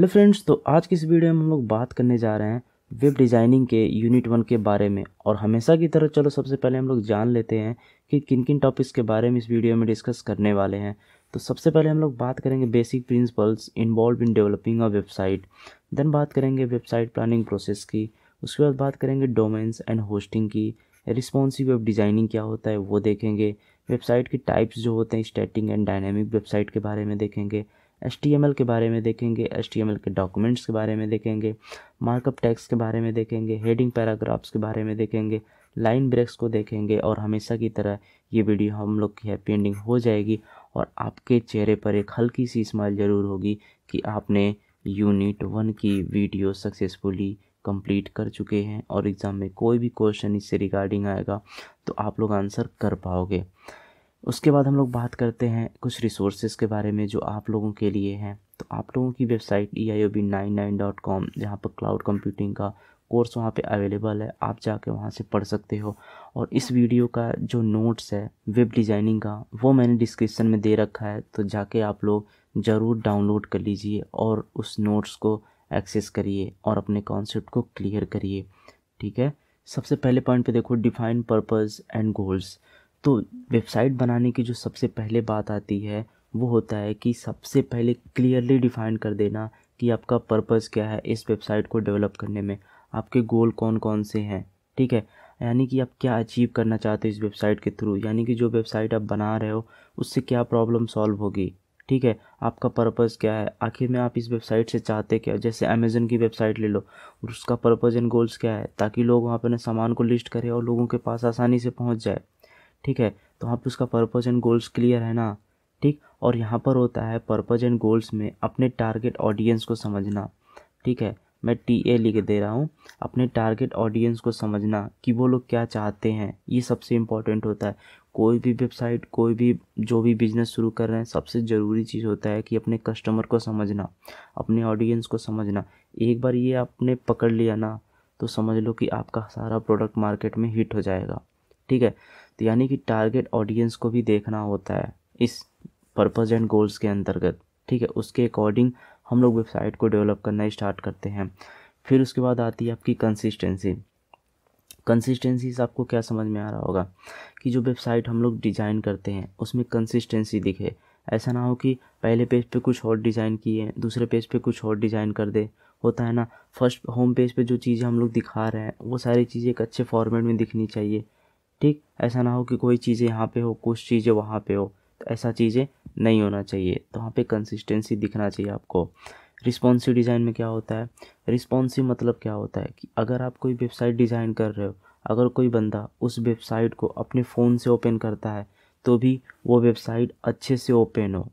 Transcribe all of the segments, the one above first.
Hello friends तो आज की इस वीडियो में हम लोग बात करने जा रहे हैं वेब डिज़ाइनिंग के यूनिट वन के बारे में और हमेशा की तरह चलो सबसे पहले हम लोग जान लेते हैं कि किन किन टॉपिक्स के बारे में इस वीडियो में डिस्कस करने वाले हैं तो सबसे पहले हम लोग बात करेंगे basic principles involve in developing a website then बात करेंगे वेबसाइट प्लानिंग प्रोसेस की उसके बाद बात करेंगे डोमेंस एंड होस्टिंग की रिस्पॉन्सिव वेब डिज़ाइनिंग क्या होता है वो देखेंगे वेबसाइट के टाइप्स जो होते हैं स्टेटिंग एंड डायनेमिक वेबसाइट के बारे में देखेंगे एस के बारे में देखेंगे एस के डॉक्यूमेंट्स के बारे में देखेंगे मार्कअप टैक्स के बारे में देखेंगे हेडिंग पैराग्राफ्स के बारे में देखेंगे लाइन ब्रेक्स को देखेंगे और हमेशा की तरह ये वीडियो हम लोग की हैप्पी एंडिंग हो जाएगी और आपके चेहरे पर एक हल्की सी स्माइल ज़रूर होगी कि आपने यूनिट वन की वीडियो सक्सेसफुली कंप्लीट कर चुके हैं और एग्ज़ाम में कोई भी क्वेश्चन इससे रिगार्डिंग आएगा तो आप लोग आंसर कर पाओगे उसके बाद हम लोग बात करते हैं कुछ रिसोर्सेज के बारे में जो आप लोगों के लिए हैं तो आप लोगों की website E I O B nine nine dot com जहाँ पर क्लाउड कंप्यूटिंग का कोर्स वहाँ पे अवेलेबल है आप जाके वहाँ से पढ़ सकते हो और इस वीडियो का जो नोट्स है वेब डिज़ाइनिंग का वो मैंने डिस्क्रिप्शन में दे रखा है तो जाके आप लोग ज़रूर डाउनलोड कर लीजिए और उस नोट्स को एक्सेस करिए और अपने कॉन्सेप्ट को क्लियर करिए ठीक है सबसे पहले पॉइंट पे देखो डिफाइन पर्पस एंड गोल्स तो वेबसाइट बनाने की जो सबसे पहले बात आती है वो होता है कि सबसे पहले क्लियरली डिफाइन कर देना कि आपका पर्पज़ क्या है इस वेबसाइट को डेवलप करने में आपके गोल कौन कौन से हैं ठीक है यानी कि आप क्या अचीव करना चाहते हो इस वेबसाइट के थ्रू यानी कि जो वेबसाइट आप बना रहे हो उससे क्या प्रॉब्लम सॉल्व होगी ठीक है आपका पर्पज़ क्या है आखिर में आप इस वेबसाइट से चाहते क्या जैसे अमेज़न की वेबसाइट ले लो और उसका पर्पज़ एंड गोल्स क्या है ताकि लोग वहाँ पर सामान को लिस्ट करें और लोगों के पास आसानी से पहुँच जाए ठीक है तो वहाँ पर उसका पर्पज़ एंड गोल्स क्लियर है ना ठीक और यहाँ पर होता है पर्पज़ एंड गोल्स में अपने टारगेट ऑडियंस को समझना ठीक है मैं टी ए लिख दे रहा हूँ अपने टारगेट ऑडियंस को समझना कि वो लोग क्या चाहते हैं ये सबसे इम्पॉर्टेंट होता है कोई भी वेबसाइट कोई भी जो भी बिज़नेस शुरू कर रहे हैं सबसे ज़रूरी चीज़ होता है कि अपने कस्टमर को समझना अपने ऑडियंस को समझना एक बार ये आपने पकड़ लिया ना तो समझ लो कि आपका सारा प्रोडक्ट मार्केट में हिट हो जाएगा ठीक है तो यानी कि टारगेट ऑडियंस को भी देखना होता है इस पर्पज़ एंड गोल्स के अंतर्गत ठीक है उसके अकॉर्डिंग हम लोग वेबसाइट को डेवलप करना स्टार्ट करते हैं फिर उसके बाद आती है आपकी कंसिस्टेंसी कंसिस्टेंसी से आपको क्या समझ में आ रहा होगा कि जो वेबसाइट हम लोग डिज़ाइन करते हैं उसमें कंसिस्टेंसी दिखे ऐसा ना हो कि पहले पेज पे कुछ और डिज़ाइन किए दूसरे पेज पे कुछ और डिज़ाइन कर दे होता है ना फर्स्ट होम पेज पे जो चीज़ें हम लोग दिखा रहे हैं वो सारी चीज़ें एक अच्छे फॉर्मेट में दिखनी चाहिए ठीक ऐसा ना हो कि कोई चीज़ें यहाँ पे हो कुछ चीज़ें वहाँ पे हो तो ऐसा चीज़ें नहीं होना चाहिए तो वहाँ पे कंसिस्टेंसी दिखना चाहिए आपको रिस्पॉन्सिव डिज़ाइन में क्या होता है रिस्पॉन्सिव मतलब क्या होता है कि अगर आप कोई वेबसाइट डिज़ाइन कर रहे हो अगर कोई बंदा उस वेबसाइट को अपने फ़ोन से ओपन करता है तो भी वो वेबसाइट अच्छे से ओपन हो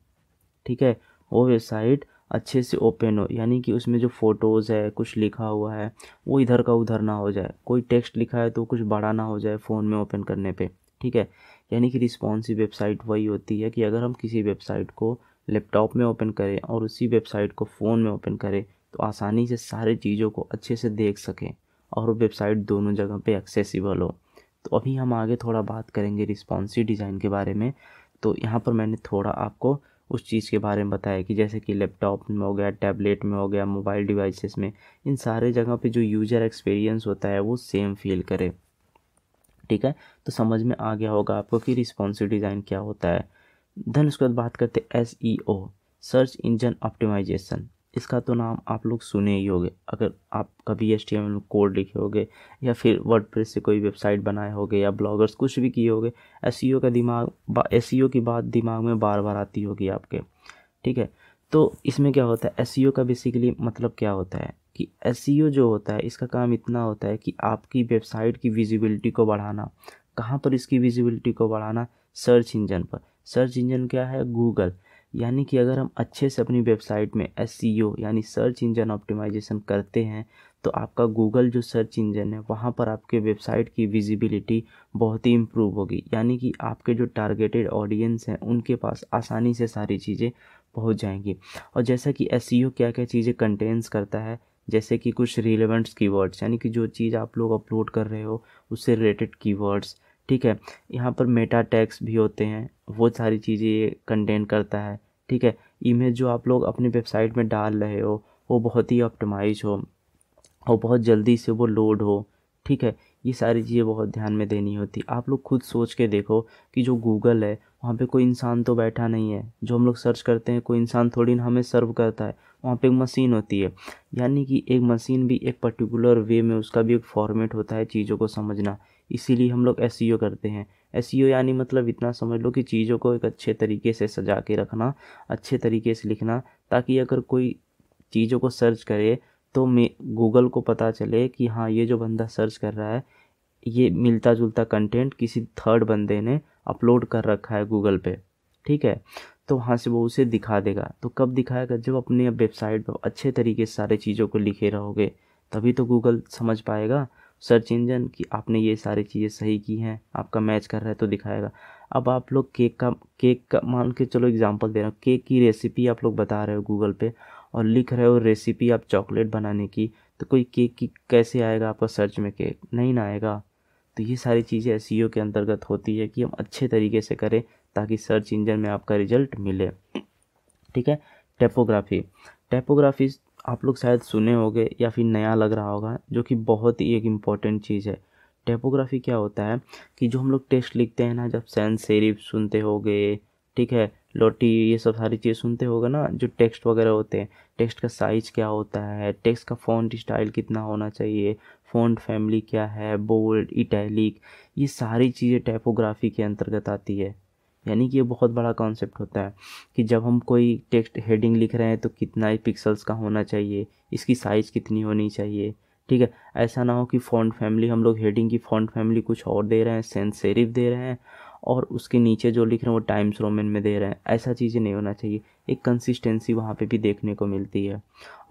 ठीक है वो वेबसाइट अच्छे से ओपन हो यानी कि उसमें जो फ़ोटोज़ है कुछ लिखा हुआ है वो इधर का उधर ना हो जाए कोई टेक्स्ट लिखा है तो कुछ बड़ा ना हो जाए फ़ोन में ओपन करने पे ठीक है यानी कि रिस्पॉन्सिव वेबसाइट वही होती है कि अगर हम किसी वेबसाइट को लैपटॉप में ओपन करें और उसी वेबसाइट को फ़ोन में ओपन करें तो आसानी से सारे चीज़ों को अच्छे से देख सकें और वेबसाइट दोनों जगह पे एक्सेसिबल हो तो अभी हम आगे थोड़ा बात करेंगे रिस्पॉन्सिव डिज़ाइन के बारे में तो यहाँ पर मैंने थोड़ा आपको उस चीज़ के बारे में बताया कि जैसे कि लैपटॉप में हो गया टैबलेट में हो गया मोबाइल डिवाइसेस में इन सारे जगह पे जो यूज़र एक्सपीरियंस होता है वो सेम फील करे ठीक है तो समझ में आ गया होगा आपको कि रिस्पॉन्सिव डिज़ाइन क्या होता है देन उसके बाद बात करते S e search engine optimisation इसका तो नाम आप लोग सुने ही होंगे अगर आप कभी एच कोड लिखे होगे या फिर वर्ड से कोई वेबसाइट बनाए होगे या ब्लॉगर्स कुछ भी किए होगे एस e का दिमाग एस e की बात दिमाग में बार बार आती होगी आपके ठीक है तो इसमें क्या होता है एस e का बेसिकली मतलब क्या होता है कि एस जो होता है इसका काम इतना होता है कि आपकी वेबसाइट की विजिबिलिटी को बढ़ाना कहाँ पर इसकी विजिबिलिटी को बढ़ाना सर्च इंजन पर सर्च इंजन क्या है गूगल यानी कि अगर हम अच्छे से अपनी वेबसाइट में एस e यानी सर्च इंजन ऑप्टिमाइजेशन करते हैं तो आपका गूगल जो सर्च इंजन है वहाँ पर आपके वेबसाइट की विजिबिलिटी बहुत ही इम्प्रूव होगी यानी कि आपके जो टारगेटेड ऑडियंस हैं उनके पास आसानी से सारी चीज़ें पहुँच जाएंगी और जैसा कि एस e क्या क्या चीज़ें कंटेंस करता है जैसे कि कुछ रिलेवेंट्स कीवर्ड्स यानी कि जो चीज़ आप लोग अपलोड कर रहे हो उससे रिलेटेड कीवर्ड्स ठीक है यहाँ पर मेटा टैक्स भी होते हैं वो सारी चीज़ें ये कंटेन करता है ठीक है इमेज जो आप लोग अपनी वेबसाइट में डाल रहे हो वो बहुत ही ऑप्टिमाइज हो और बहुत जल्दी से वो लोड हो ठीक है ये सारी चीज़ें बहुत ध्यान में देनी होती आप लोग खुद सोच के देखो कि जो गूगल है वहाँ पे कोई इंसान तो बैठा नहीं है जो हम लोग सर्च करते हैं कोई इंसान थोड़ी ना हमें सर्व करता है वहाँ पे एक मशीन होती है यानी कि एक मशीन भी एक पर्टिकुलर वे में उसका भी एक फॉर्मेट होता है चीज़ों को समझना इसीलिए हम लोग एस e करते हैं एस e यानी मतलब इतना समझ लो कि चीज़ों को एक अच्छे तरीके से सजा के रखना अच्छे तरीके से लिखना ताकि अगर कोई चीज़ों को सर्च करे तो मे गूगल को पता चले कि हाँ ये जो बंदा सर्च कर रहा है ये मिलता जुलता कंटेंट किसी थर्ड बंदे ने अपलोड कर रखा है गूगल पे ठीक है तो वहाँ से वो उसे दिखा देगा तो कब दिखाएगा जब अपने वेबसाइट पर अच्छे तरीके से सारे चीज़ों को लिखे रहोगे तभी तो गूगल समझ पाएगा सर्च इंजन कि आपने ये सारी चीज़ें सही की हैं आपका मैच कर रहा है तो दिखाएगा अब आप लोग केक का केक का मान के चलो एग्जांपल दे रहा हूँ केक की रेसिपी आप लोग बता रहे हो गूगल पे और लिख रहे हो रेसिपी आप चॉकलेट बनाने की तो कोई केक की कैसे आएगा आपका सर्च में केक नहीं ना आएगा तो ये सारी चीज़ें एस e के अंतर्गत होती है कि हम अच्छे तरीके से करें ताकि सर्च इंजन में आपका रिजल्ट मिले ठीक है टेपोग्राफी टेपोग्राफी आप लोग शायद सुने होंगे या फिर नया लग रहा होगा जो कि बहुत ही एक इम्पॉर्टेंट चीज़ है टेपोग्राफी क्या होता है कि जो हम लोग टेस्ट लिखते हैं ना जब सैंस सेरिफ सुनते हो ठीक है लोटी ये सब सारी चीज़ सुनते होगा ना जो टेक्स्ट वगैरह होते हैं टेक्स्ट का साइज क्या होता है टेक्स्ट का फ़ॉन्ट स्टाइल कितना होना चाहिए फ़ॉन्ट फैमिली क्या है बोल्ड इटैलिक ये सारी चीज़ें टाइपोग्राफी के अंतर्गत आती है यानी कि ये बहुत बड़ा कॉन्सेप्ट होता है कि जब हम कोई टेक्स्ट हेडिंग लिख रहे हैं तो कितना पिक्सल्स का होना चाहिए इसकी साइज़ कितनी होनी चाहिए ठीक है ऐसा ना हो कि फ़ॉन्ट फैमिली हम लोग हेडिंग की फ़ॉन्ट फैमिली कुछ और दे रहे हैं सेंस सेरिफ दे रहे हैं और उसके नीचे जो लिख रहे हैं वो टाइम्स रोमन में दे रहे हैं ऐसा चीज़ें नहीं होना चाहिए एक कंसिस्टेंसी वहाँ पे भी देखने को मिलती है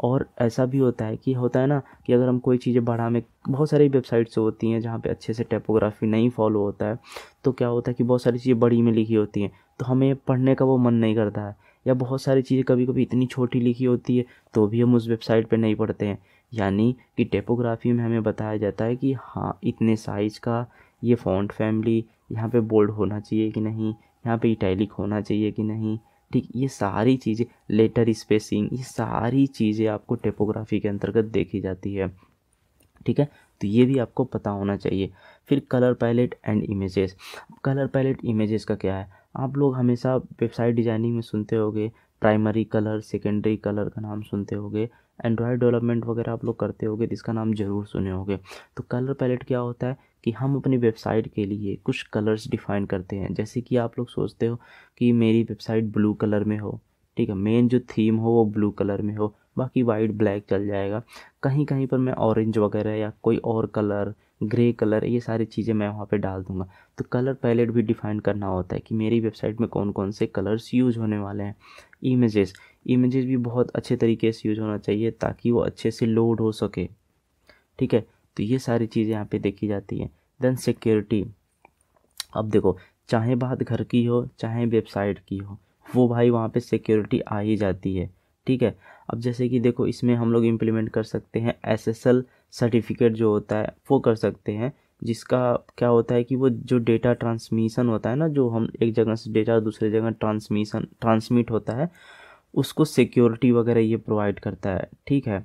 और ऐसा भी होता है कि होता है ना कि अगर हम कोई चीज़ें बढ़ा में बहुत सारी वेबसाइट्स होती हैं जहाँ पे अच्छे से टेपोग्राफी नहीं फॉलो होता है तो क्या होता है कि बहुत सारी चीज़ें बड़ी में लिखी होती हैं तो हमें पढ़ने का वो मन नहीं करता है या बहुत सारी चीज़ें कभी कभी इतनी छोटी लिखी होती है तो भी हम उस वेबसाइट पर नहीं पढ़ते हैं यानी कि टेपोग्राफी में हमें बताया जाता है कि हाँ इतने साइज़ का ये फ़ॉन्ट फैमिली यहाँ पे बोल्ड होना चाहिए कि नहीं यहाँ पे इटैलिक होना चाहिए कि नहीं ठीक ये सारी चीज़ें लेटर स्पेसिंग ये सारी चीज़ें आपको टेपोग्राफी के अंतर्गत देखी जाती है ठीक है तो ये भी आपको पता होना चाहिए फिर colour palette and images colour palette images का क्या है आप लोग हमेशा वेबसाइट डिज़ाइनिंग में सुनते होंगे प्राइमरी कलर सेकेंडरी कलर का नाम सुनते होंगे एंड्रॉयड डेवलपमेंट वगैरह आप लोग करते होंगे जिसका तो नाम ज़रूर सुने होगे तो कलर पैलेट क्या होता है कि हम अपनी वेबसाइट के लिए कुछ कलर्स डिफ़ाइन करते हैं जैसे कि आप लोग सोचते हो कि मेरी वेबसाइट ब्लू कलर में हो ठीक है मेन जो थीम हो वो ब्लू कलर में हो बाकी वाइट ब्लैक चल जाएगा कहीं कहीं पर मैं ऑरेंज वगैरह या कोई और कलर ग्रे कलर ये सारी चीज़ें मैं वहाँ पे डाल दूँगा तो कलर पैलेट भी डिफ़ाइन करना होता है कि मेरी वेबसाइट में कौन कौन से कलर्स यूज़ होने वाले हैं इमेजेस इमेजेस भी बहुत अच्छे तरीके से यूज़ होना चाहिए ताकि वो अच्छे से लोड हो सके ठीक है तो ये सारी चीज़ें यहाँ पे देखी जाती हैं देन सिक्योरिटी अब देखो चाहे बात घर की हो चाहे वेबसाइट की हो वो भाई वहाँ पे सिक्योरिटी आ ही जाती है ठीक है अब जैसे कि देखो इसमें हम लोग इम्प्लीमेंट कर सकते हैं एसएसएल सर्टिफिकेट जो होता है वो कर सकते हैं जिसका क्या होता है कि वो जो डेटा ट्रांसमिशन होता है ना जो हम एक जगह से डेटा दूसरे जगह ट्रांसमिशन ट्रांसमिट होता है उसको सिक्योरिटी वगैरह ये प्रोवाइड करता है ठीक है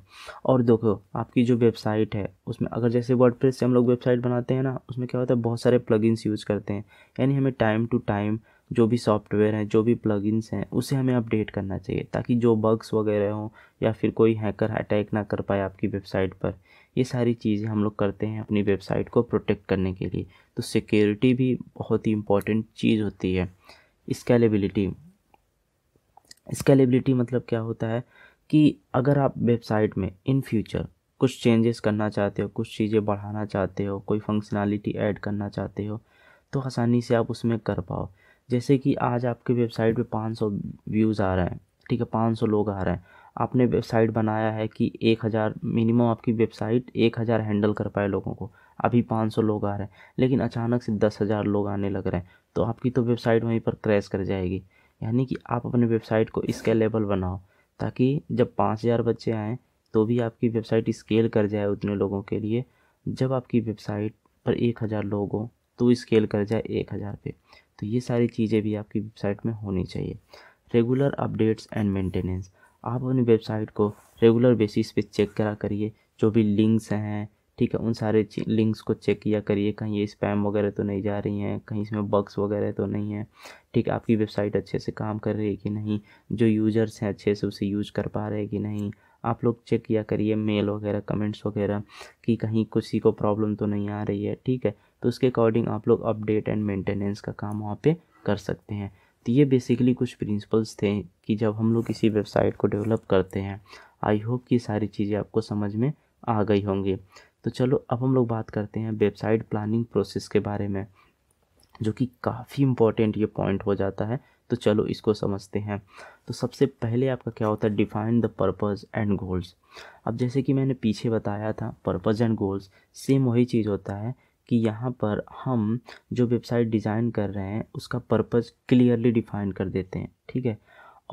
और देखो आपकी जो वेबसाइट है उसमें अगर जैसे वर्ड से हम लोग वेबसाइट बनाते हैं ना उसमें क्या होता है बहुत सारे प्लगइन्स यूज़ करते हैं यानी हमें टाइम टू टाइम जो भी सॉफ्टवेयर हैं जो भी प्लगइन्स हैं उसे हमें अपडेट करना चाहिए ताकि जो बग्स वगैरह हों या फिर कोई हैकर अटैक ना कर पाए आपकी वेबसाइट पर ये सारी चीज़ें हम लोग करते हैं अपनी वेबसाइट को प्रोटेक्ट करने के लिए तो सिक्योरिटी भी बहुत ही इंपॉर्टेंट चीज़ होती है स्केलेबिलिटी स्केलेबिलिटी मतलब क्या होता है कि अगर आप वेबसाइट में इन फ्यूचर कुछ चेंजेस करना चाहते हो कुछ चीज़ें बढ़ाना चाहते हो कोई फंक्शनैलिटी ऐड करना चाहते हो तो आसानी से आप उसमें कर पाओ जैसे कि आज आपकी वेबसाइट पे 500 व्यूज़ आ रहे हैं ठीक है 500 लोग आ रहे हैं आपने वेबसाइट बनाया है कि 1000 मिनिमम आपकी वेबसाइट 1000 हैंडल कर पाए लोगों को अभी 500 लोग आ रहे हैं लेकिन अचानक से 10000 लोग आने लग रहे हैं तो आपकी तो वेबसाइट वहीं पर क्रैश कर जाएगी यानी कि आप अपने वेबसाइट को स्केलेबल बनाओ ताकि जब पाँच हज़ार बच्चे आएँ तो भी आपकी वेबसाइट स्केल कर जाए उतने लोगों के लिए जब आपकी वेबसाइट पर एक हज़ार लोग हों तो स्केल कर जाए एक हज़ार पे तो ये सारी चीज़ें भी आपकी वेबसाइट में होनी चाहिए रेगुलर अपडेट्स एंड मेंटेनेंस आप अपनी वेबसाइट को रेगुलर बेसिस पे चेक करा करिए जो भी लिंक्स हैं ठीक है उन सारे लिंक्स को चेक किया करिए कहीं ये स्पैम वगैरह तो नहीं जा रही हैं कहीं इसमें बग्स वगैरह तो नहीं है ठीक है आपकी वेबसाइट अच्छे से काम कर रही है कि नहीं जो यूज़र्स हैं अच्छे से उसे यूज कर पा रहे हैं कि नहीं आप लोग चेक किया करिए मेल वगैरह कमेंट्स वगैरह कि कहीं किसी को प्रॉब्लम तो नहीं आ रही है ठीक है तो उसके अकॉर्डिंग आप लोग अपडेट एंड मेंटेनेंस का काम वहाँ पे कर सकते हैं तो ये बेसिकली कुछ प्रिंसिपल्स थे कि जब हम लोग किसी वेबसाइट को डेवलप करते हैं आई होप कि सारी चीज़ें आपको समझ में आ गई होंगी तो चलो अब हम लोग बात करते हैं वेबसाइट प्लानिंग प्रोसेस के बारे में जो कि काफ़ी इम्पोर्टेंट ये पॉइंट हो जाता है तो चलो इसको समझते हैं तो सबसे पहले आपका क्या होता है define the purpose and goals अब जैसे कि मैंने पीछे बताया था पर्पज़ एंड गोल्स सेम वही चीज़ होता है कि यहाँ पर हम जो वेबसाइट डिज़ाइन कर रहे हैं उसका पर्पज़ क्लियरली डिफाइन कर देते हैं ठीक है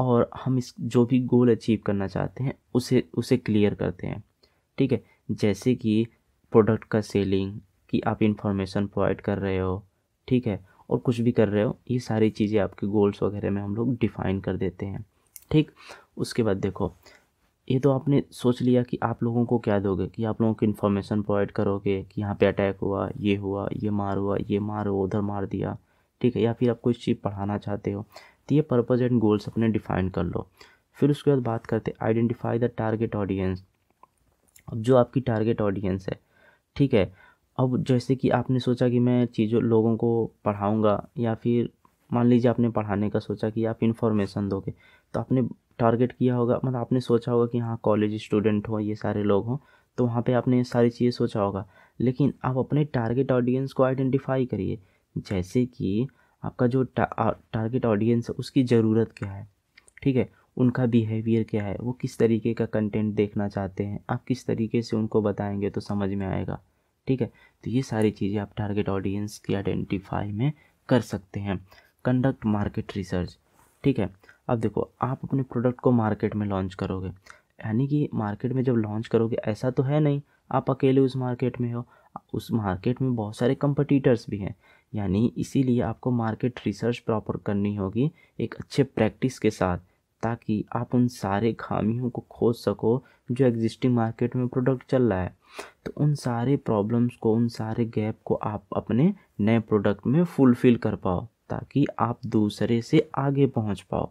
और हम इस जो भी गोल अचीव करना चाहते हैं उसे उसे क्लियर करते हैं ठीक है जैसे कि प्रोडक्ट का सेलिंग कि आप इन्फॉर्मेशन प्रोवाइड कर रहे हो ठीक है और कुछ भी कर रहे हो ये सारी चीज़ें आपके गोल्स वगैरह में हम लोग डिफ़ाइन कर देते हैं ठीक उसके बाद देखो ये तो आपने सोच लिया कि आप लोगों को क्या दोगे कि आप लोगों को इन्फॉर्मेशन प्रोवाइड करोगे कि यहाँ पे अटैक हुआ ये हुआ ये मार हुआ ये मार हुआ उधर मार दिया ठीक है या फिर आप कुछ चीज़ पढ़ाना चाहते हो तो ये पर्पज़ एंड गोल्स अपने डिफ़ाइन कर लो फिर उसके बाद बात करते आइडेंटिफाई द टारगेट ऑडियंस अब जो आपकी टारगेट ऑडियंस है ठीक है अब जैसे कि आपने सोचा कि मैं चीज़ों लोगों को पढ़ाऊँगा या फिर मान लीजिए आपने पढ़ाने का सोचा कि आप इन्फॉर्मेशन दोगे तो आपने टारगेट किया होगा मतलब आपने सोचा होगा कि हाँ कॉलेज स्टूडेंट हो ये सारे लोग हों तो वहाँ पे आपने सारी चीज़ें सोचा होगा लेकिन आप अपने टारगेट ऑडियंस को आइडेंटिफाई करिए जैसे कि आपका जो टारगेट ऑडियंस है उसकी ज़रूरत क्या है ठीक है उनका बिहेवियर क्या है वो किस तरीके का कंटेंट देखना चाहते हैं आप किस तरीके से उनको बताएंगे तो समझ में आएगा ठीक है तो ये सारी चीज़ें आप टारगेट ऑडियंस की आइडेंटिफाई में कर सकते हैं कंडक्ट मार्केट रिसर्च ठीक है अब देखो आप अपने प्रोडक्ट को मार्केट में लॉन्च करोगे यानी कि मार्केट में जब लॉन्च करोगे ऐसा तो है नहीं आप अकेले उस मार्केट में हो उस मार्केट में बहुत सारे कंपटीटर्स भी हैं यानी इसीलिए आपको मार्केट रिसर्च प्रॉपर करनी होगी एक अच्छे प्रैक्टिस के साथ ताकि आप उन सारे खामियों को खोज सको जो एग्जिस्टिंग मार्केट में प्रोडक्ट चल रहा है तो उन सारे प्रॉब्लम्स को उन सारे गैप को आप अपने नए प्रोडक्ट में फुलफ़िल कर पाओ ताकि आप दूसरे से आगे पहुंच पाओ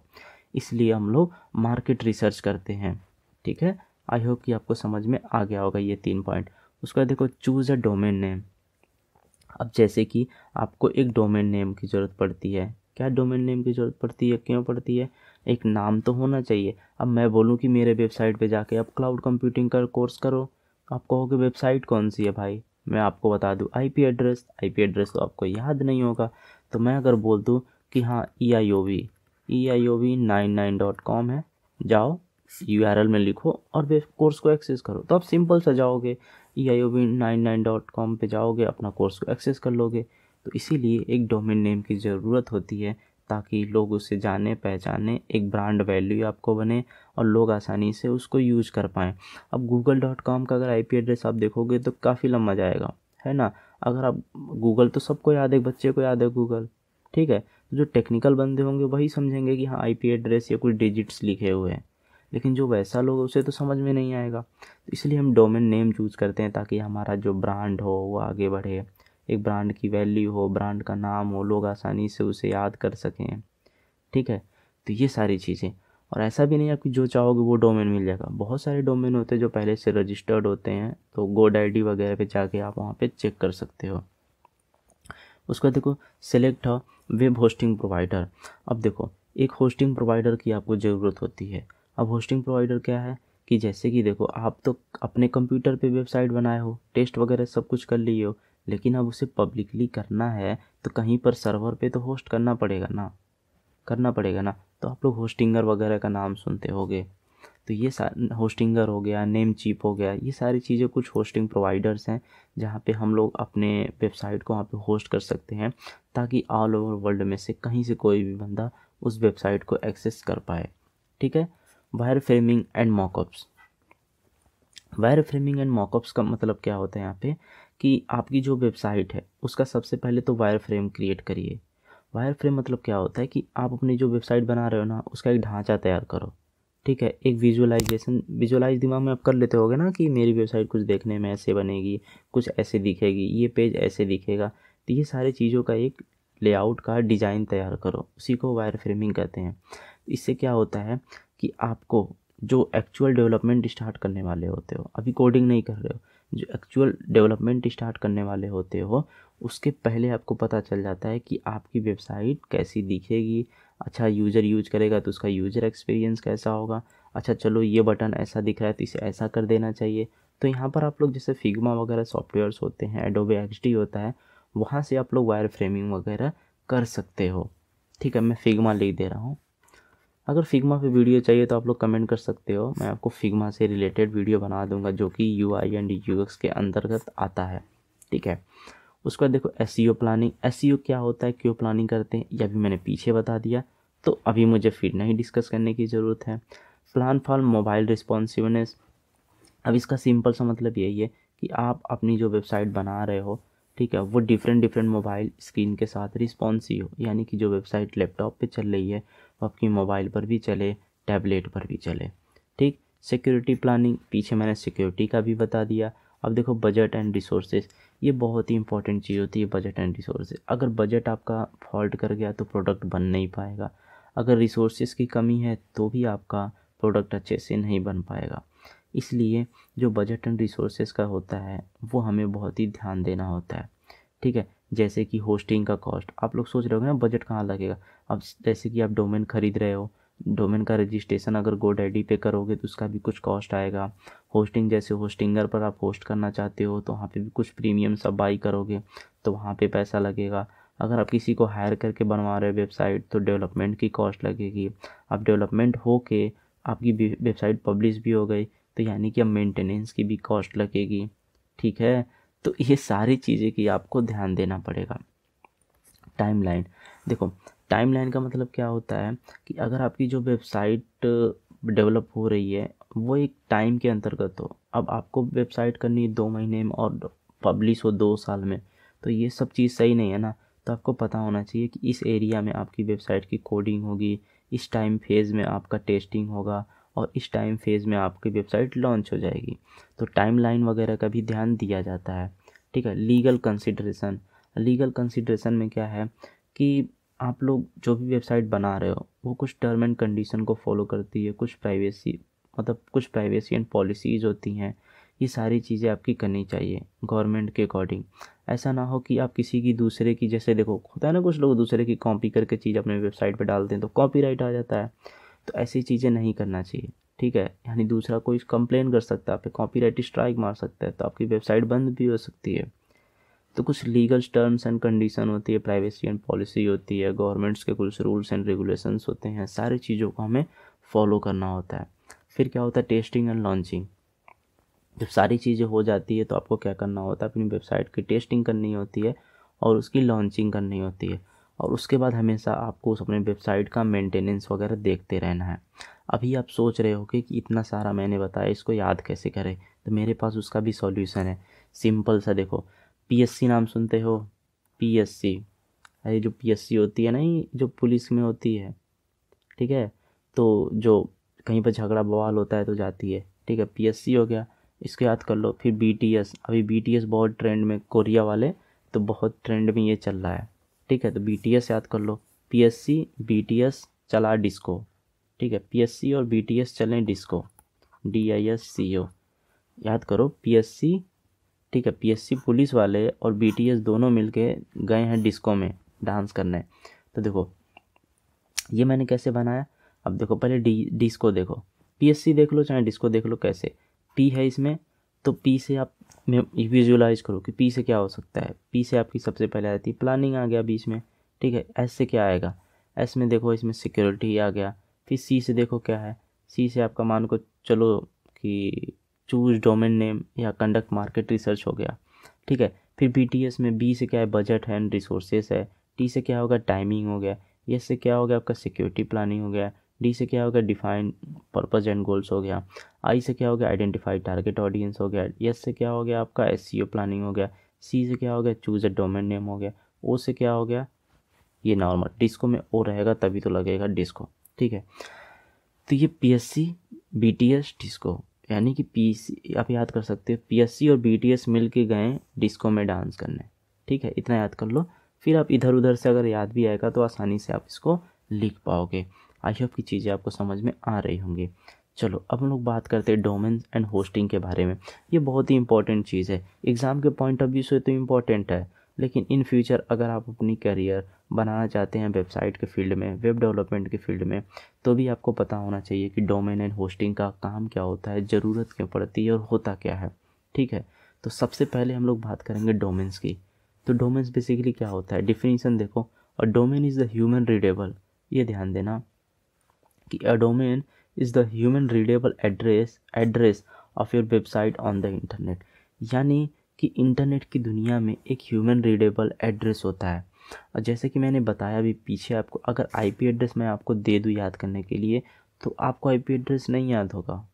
इसलिए हम लोग मार्केट रिसर्च करते हैं ठीक है आई होप कि आपको समझ में आ गया होगा ये तीन पॉइंट उसका देखो चूज़ अ डोमेन नेम अब जैसे कि आपको एक डोमेन नेम की ज़रूरत पड़ती है क्या डोमेन नेम की ज़रूरत पड़ती है क्यों पड़ती है एक नाम तो होना चाहिए अब मैं बोलूँ कि मेरे वेबसाइट पे जाके आप क्लाउड कंप्यूटिंग का कोर्स करो आप कहोगे वेबसाइट कौन सी है भाई मैं आपको बता दूँ आईपी एड्रेस आईपी एड्रेस तो आपको याद नहीं होगा तो मैं अगर बोल दूँ कि हाँ E I O V E I O V nine nine dot com है जाओ यू आर एल में लिखो और वे कोर्स को एक्सेस करो तो आप सिंपल सा जाओगे E I O V nine nine dot com पर जाओगे अपना कोर्स को एक्सेस कर लोगे तो इसीलिए एक डोमेन नेम की ज़रूरत होती है ताकि लोग उसे जाने पहचाने एक ब्रांड वैल्यू आपको बने और लोग आसानी से उसको यूज कर पाएँ अब गूगल डॉट कॉम का अगर पी एड्रेस आप देखोगे तो काफ़ी लंबा जाएगा है ना अगर आप गूगल तो सबको याद है बच्चे को याद है गूगल ठीक है तो जो टेक्निकल बंदे होंगे वही समझेंगे कि हाँ पी एड्रेस या कुछ डिजिट्स लिखे हुए हैं लेकिन जो वैसा लोग उसे तो समझ में नहीं आएगा तो इसलिए हम डोमेन नेम चूज़ करते हैं ताकि हमारा जो ब्रांड हो वो आगे बढ़े एक ब्रांड की वैल्यू हो ब्रांड का नाम हो लोग आसानी से उसे याद कर सकें ठीक है तो ये सारी चीज़ें और ऐसा भी नहीं आपकी जो चाहोगे वो डोमेन मिल जाएगा बहुत सारे डोमेन होते हैं जो पहले से रजिस्टर्ड होते हैं तो गोड आई वगैरह पे जाके आप वहाँ पे चेक कर सकते हो उसका देखो सेलेक्ट हो वेब होस्टिंग प्रोवाइडर अब देखो एक होस्टिंग प्रोवाइडर की आपको ज़रूरत होती है अब होस्टिंग प्रोवाइडर क्या है कि जैसे कि देखो आप तो अपने कंप्यूटर पे वेबसाइट बनाए हो टेस्ट वगैरह सब कुछ कर लिए हो लेकिन अब उसे पब्लिकली करना है तो कहीं पर सर्वर पे तो होस्ट करना पड़ेगा ना करना पड़ेगा ना तो आप लोग होस्टिंगर वगैरह का नाम सुनते होगे तो ये होस्टिंगर हो गया नेम चीप हो गया ये सारी चीज़ें कुछ होस्टिंग प्रोवाइडर्स हैं जहाँ पे हम लोग अपने वेबसाइट को वहाँ पे होस्ट कर सकते हैं ताकि ऑल ओवर वर्ल्ड में से कहीं से कोई भी बंदा उस वेबसाइट को एक्सेस कर पाए ठीक है wireframing and mockups wireframing and mockups का मतलब क्या होता है यहाँ पे कि आपकी जो वेबसाइट है उसका सबसे पहले तो वायर फ्रेम क्रिएट करिए वायर फ्रेम मतलब क्या होता है कि आप अपनी जो वेबसाइट बना रहे हो ना उसका एक ढांचा तैयार करो ठीक है एक विजुअलाइजेशन विजुअलाइज दिमाग में आप कर लेते होगे ना कि मेरी वेबसाइट कुछ देखने में ऐसे बनेगी कुछ ऐसे दिखेगी ये पेज ऐसे दिखेगा तो ये सारी चीज़ों का एक लेआउट का डिज़ाइन तैयार करो उसी को वायर फ्रेमिंग कहते हैं इससे क्या होता है कि आपको जो एक्चुअल डेवलपमेंट स्टार्ट करने वाले होते हो अभी कोडिंग नहीं कर रहे हो जो एक्चुअल डेवलपमेंट स्टार्ट करने वाले होते हो उसके पहले आपको पता चल जाता है कि आपकी वेबसाइट कैसी दिखेगी अच्छा यूज़र यूज करेगा तो उसका यूज़र एक्सपीरियंस कैसा होगा अच्छा चलो ये बटन ऐसा दिख रहा है तो इसे ऐसा कर देना चाहिए तो यहाँ पर आप लोग जैसे फिगमा वगैरह सॉफ्टवेयर्स होते हैं एडोबे एक्स होता है वहाँ से आप लोग वायर फ्रेमिंग वगैरह कर सकते हो ठीक है मैं फिगमा लिख दे रहा हूँ अगर फिग्मा पे वीडियो चाहिए तो आप लोग कमेंट कर सकते हो मैं आपको फिग्मा से रिलेटेड वीडियो बना दूंगा जो कि U I and U X के अंतर्गत आता है ठीक है उसके बाद देखो एस प्लानिंग एस क्या होता है क्यों प्लानिंग करते हैं यह भी मैंने पीछे बता दिया तो अभी मुझे फिर नहीं डिस्कस करने की ज़रूरत है प्लान फॉर मोबाइल रिस्पॉन्सिवनेस अब इसका सिंपल सा मतलब यही है कि आप अपनी जो वेबसाइट बना रहे हो ठीक है वो डिफरेंट डिफरेंट मोबाइल स्क्रीन के साथ रिस्पॉन्स ही हो यानी कि जो वेबसाइट लैपटॉप पे चल रही है वो आपकी मोबाइल पर भी चले टैबलेट पर भी चले ठीक सिक्योरिटी प्लानिंग पीछे मैंने सिक्योरिटी का भी बता दिया अब देखो बजट एंड रिसोर्सेज ये बहुत ही इंपॉर्टेंट चीज़ होती है बजट एंड रिसोर्सेज अगर बजट आपका फॉल्ट कर गया तो प्रोडक्ट बन नहीं पाएगा अगर रिसोर्सेज की कमी है तो भी आपका प्रोडक्ट अच्छे से नहीं बन पाएगा इसलिए जो बजट एंड रिसोर्सेज का होता है वो हमें बहुत ही ध्यान देना होता है ठीक है जैसे कि होस्टिंग का कॉस्ट आप लोग सोच रहे हो ना बजट कहाँ लगेगा अब जैसे कि आप डोमेन ख़रीद रहे हो डोमेन का रजिस्ट्रेशन अगर गोडैडी पे करोगे तो उसका भी कुछ कॉस्ट आएगा होस्टिंग जैसे होस्टिंगर पर आप होस्ट करना चाहते हो तो वहाँ पे भी कुछ प्रीमियम सब बाई करोगे तो वहाँ पे पैसा लगेगा अगर आप किसी को हायर करके बनवा रहे हो वेबसाइट तो डेवलपमेंट की कॉस्ट लगेगी अब डेवलपमेंट हो के आपकी वेबसाइट पब्लिश भी हो गई तो यानी कि अब मेंटेनेंस की भी कॉस्ट लगेगी ठीक है तो ये सारी चीज़ें की आपको ध्यान देना पड़ेगा टाइमलाइन देखो टाइमलाइन का मतलब क्या होता है कि अगर आपकी जो वेबसाइट डेवलप uh, हो रही है वो एक टाइम के अंतर्गत हो अब आपको वेबसाइट करनी है दो महीने में और पब्लिश हो दो साल में तो ये सब चीज़ सही नहीं है ना तो आपको पता होना चाहिए कि इस एरिया में आपकी वेबसाइट की कोडिंग होगी इस टाइम फेज़ में आपका टेस्टिंग होगा और इस टाइम फेज़ में आपकी वेबसाइट लॉन्च हो जाएगी तो टाइमलाइन वगैरह का भी ध्यान दिया जाता है ठीक है लीगल कंसिड्रेशन लीगल कंसिड्रेशन में क्या है कि आप लोग जो भी वेबसाइट बना रहे हो वो कुछ टर्म एंड कंडीशन को फॉलो करती है कुछ प्राइवेसी मतलब कुछ प्राइवेसी एंड पॉलिसीज़ होती हैं ये सारी चीज़ें आपकी करनी चाहिए गवर्नमेंट के अकॉर्डिंग ऐसा ना हो कि आप किसी की दूसरे की जैसे देखो होता है ना कुछ लोग दूसरे की कॉपी करके चीज़ अपने वेबसाइट पर डालते हैं तो कॉपी आ जाता है तो ऐसी चीज़ें नहीं करना चाहिए ठीक है यानी दूसरा कोई कंप्लेन कर सकता है आप कॉपी राइट स्ट्राइक मार सकता है तो आपकी वेबसाइट बंद भी हो सकती है तो कुछ लीगल टर्म्स एंड कंडीशन होती है प्राइवेसी एंड पॉलिसी होती है गवर्नमेंट्स के कुछ रूल्स एंड रेगुलेशंस होते हैं सारी चीज़ों को हमें फॉलो करना होता है फिर क्या होता है टेस्टिंग एंड लॉन्चिंग जब सारी चीज़ें हो जाती है तो आपको क्या करना होता है अपनी वेबसाइट की टेस्टिंग करनी होती है और उसकी लॉन्चिंग करनी होती है और उसके बाद हमेशा आपको उस अपने वेबसाइट का मेंटेनेंस वगैरह देखते रहना है अभी आप सोच रहे हो कि इतना सारा मैंने बताया इसको याद कैसे करें तो मेरे पास उसका भी सॉल्यूशन है सिंपल सा देखो पीएससी नाम सुनते हो पीएससी अरे जो पीएससी होती है नहीं जो पुलिस में होती है ठीक है तो जो कहीं पर झगड़ा बवाल होता है तो जाती है ठीक है पीएससी हो गया इसको याद कर लो फिर बीटीएस अभी बीटीएस बहुत ट्रेंड में कोरिया वाले तो बहुत ट्रेंड में ये चल रहा है ठीक है तो बी याद कर लो पी एस चला डिस्को ठीक है पी और बी टी चलें disco D I S C O याद करो पी ठीक है सी पुलिस वाले और एस दोनों के गए हैं डिस्को में डांस करने तो देखो ये मैंने कैसे बनाया अब देखो पहले डी डिस्को देखो सी देख लो चाहे डिस्को देख लो कैसे पी है इसमें तो पी से आप में विजुअलाइज करो कि पी से क्या हो सकता है पी से आपकी सबसे पहले आती है प्लानिंग आ गया बीच में ठीक है एस से क्या आएगा एस में देखो इसमें सिक्योरिटी आ गया फिर सी से देखो क्या है सी से आपका मान को चलो कि चूज डोमेन नेम या कंडक्ट मार्केट रिसर्च हो गया ठीक है फिर बी में बी से क्या है बजट है एंड रिसोर्सेस है टी से क्या होगा टाइमिंग हो गया एस से क्या हो गया आपका सिक्योरिटी प्लानिंग हो गया डी से क्या हो गया डिफाइन पर्पज एंड गोल्स हो गया आई से क्या हो गया आइडेंटिफाई टारगेट ऑडियंस हो गया एस से क्या हो गया आपका एस प्लानिंग e हो गया सी से क्या हो गया चूज ए डोमेन नेम हो गया ओ से क्या हो गया ये नॉर्मल डिस्को में ओ रहेगा तभी तो लगेगा डिस्को ठीक है तो ये P S C B T S disco यानी कि पी सी आप याद कर सकते हो पी एस सी और बी टी एस मिल के गए डिस्को में डांस करने ठीक है इतना याद कर लो फिर आप इधर उधर से अगर याद भी आएगा तो आसानी से आप इसको लिख पाओगे आई होप की चीज़ें आपको समझ में आ रही होंगी चलो अब हम लोग बात करते हैं डोमेन एंड होस्टिंग के बारे में ये बहुत ही इंपॉर्टेंट चीज़ है एग्ज़ाम के पॉइंट ऑफ व्यू से तो इम्पॉर्टेंट है लेकिन इन फ्यूचर अगर आप अपनी करियर बनाना चाहते हैं वेबसाइट के फील्ड में वेब डेवलपमेंट के फील्ड में तो भी आपको पता होना चाहिए कि डोमेन एंड होस्टिंग का काम क्या होता है ज़रूरत क्यों पड़ती है और होता क्या है ठीक है तो सबसे पहले हम लोग बात करेंगे डोमेन्स की तो डोमेन्स बेसिकली क्या होता है डिफिनीसन देखो और domain is the human readable ये ध्यान देना कि a domain is the human readable address address of your website on the internet यानी कि इंटरनेट की दुनिया में एक ह्यूमन रीडेबल एड्रेस होता है और जैसे कि मैंने बताया अभी पीछे आपको अगर आईपी एड्रेस मैं आपको दे दूँ याद करने के लिए तो आपको आईपी एड्रेस नहीं याद होगा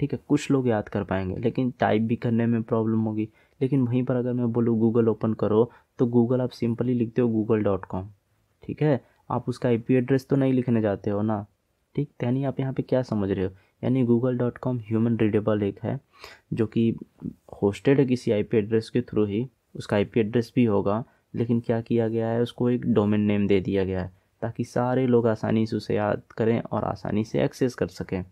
ठीक है कुछ लोग याद कर पाएंगे लेकिन टाइप भी करने में प्रॉब्लम होगी लेकिन वहीं पर अगर मैं बोलूँ गूगल ओपन करो तो गूगल आप सिंपली लिखते हो गूगल डॉट कॉम ठीक है आप उसका आईपी एड्रेस तो नहीं लिखने जाते हो ना ठीक यानी आप यहाँ पे क्या समझ रहे हो यानी Google dot com human readable एक है जो कि होस्टेड है किसी आईपी एड्रेस के थ्रू ही उसका आईपी एड्रेस भी होगा लेकिन क्या किया गया है उसको एक डोमेन नेम दे दिया गया है ताकि सारे लोग आसानी से उसे याद करें और आसानी से एक्सेस कर सकें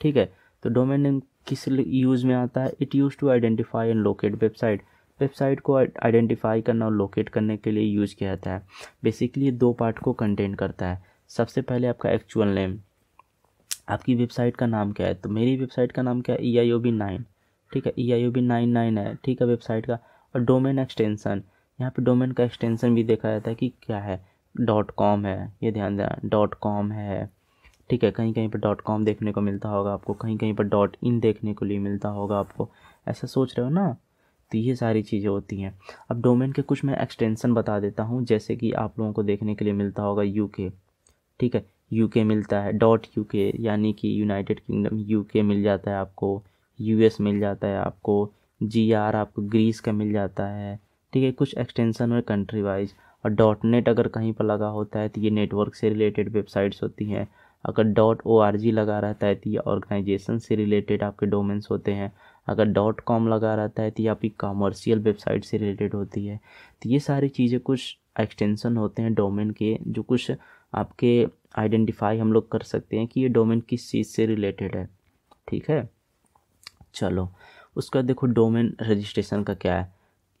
ठीक है तो डोमेन नेम किस यूज़ में आता है it use to identify and locate website website को आइडेंटिफाई करना और लोकेट करने के लिए यूज किया जाता है बेसिकली दो पार्ट को कंटेन करता है सबसे पहले आपका एक्चुअल नेम आपकी वेबसाइट का नाम क्या है तो मेरी वेबसाइट का नाम क्या है E I O B nine ठीक है E I O B nine nine है ठीक है वेबसाइट का और डोमेन एक्सटेंसन यहाँ पे डोमेन का एक्सटेंसन भी देखा जाता है कि क्या है डॉट कॉम है ये ध्यान देना डॉट कॉम है ठीक है कहीं कहीं पर डॉट कॉम देखने को मिलता होगा आपको कहीं कहीं पर डॉट इन देखने को लिए मिलता होगा आपको ऐसा सोच रहे हो ना तो ये सारी चीज़ें होती हैं अब डोमेन के कुछ मैं एक्सटेंसन बता देता हूँ जैसे कि आप लोगों को देखने के लिए मिलता होगा यू के ठीक है यू मिलता है डॉट यू यानी कि यूनाइटेड किंगडम यू मिल जाता है आपको यूएस मिल जाता है आपको जी आर आपको ग्रीस का मिल जाता है ठीक है कुछ एक्सटेंशन हुए कंट्री वाइज और डॉट नेट अगर कहीं पर लगा होता है तो ये नेटवर्क से रिलेटेड वेबसाइट्स होती हैं अगर डॉट ओ आर जी लगा रहता है तो ये ऑर्गेनाइजेशन से रिलेटेड आपके डोमेंस होते हैं अगर डॉट कॉम लगा रहता है तो ये आपकी कॉमर्शियल वेबसाइट से रिलेटेड होती है तो ये सारी चीज़ें कुछ एक्सटेंसन होते हैं डोमेन के जो कुछ आपके आइडेंटिफाई हम लोग कर सकते हैं कि ये डोमेन किस चीज़ से रिलेटेड है ठीक है चलो उसका देखो डोमेन रजिस्ट्रेशन का क्या है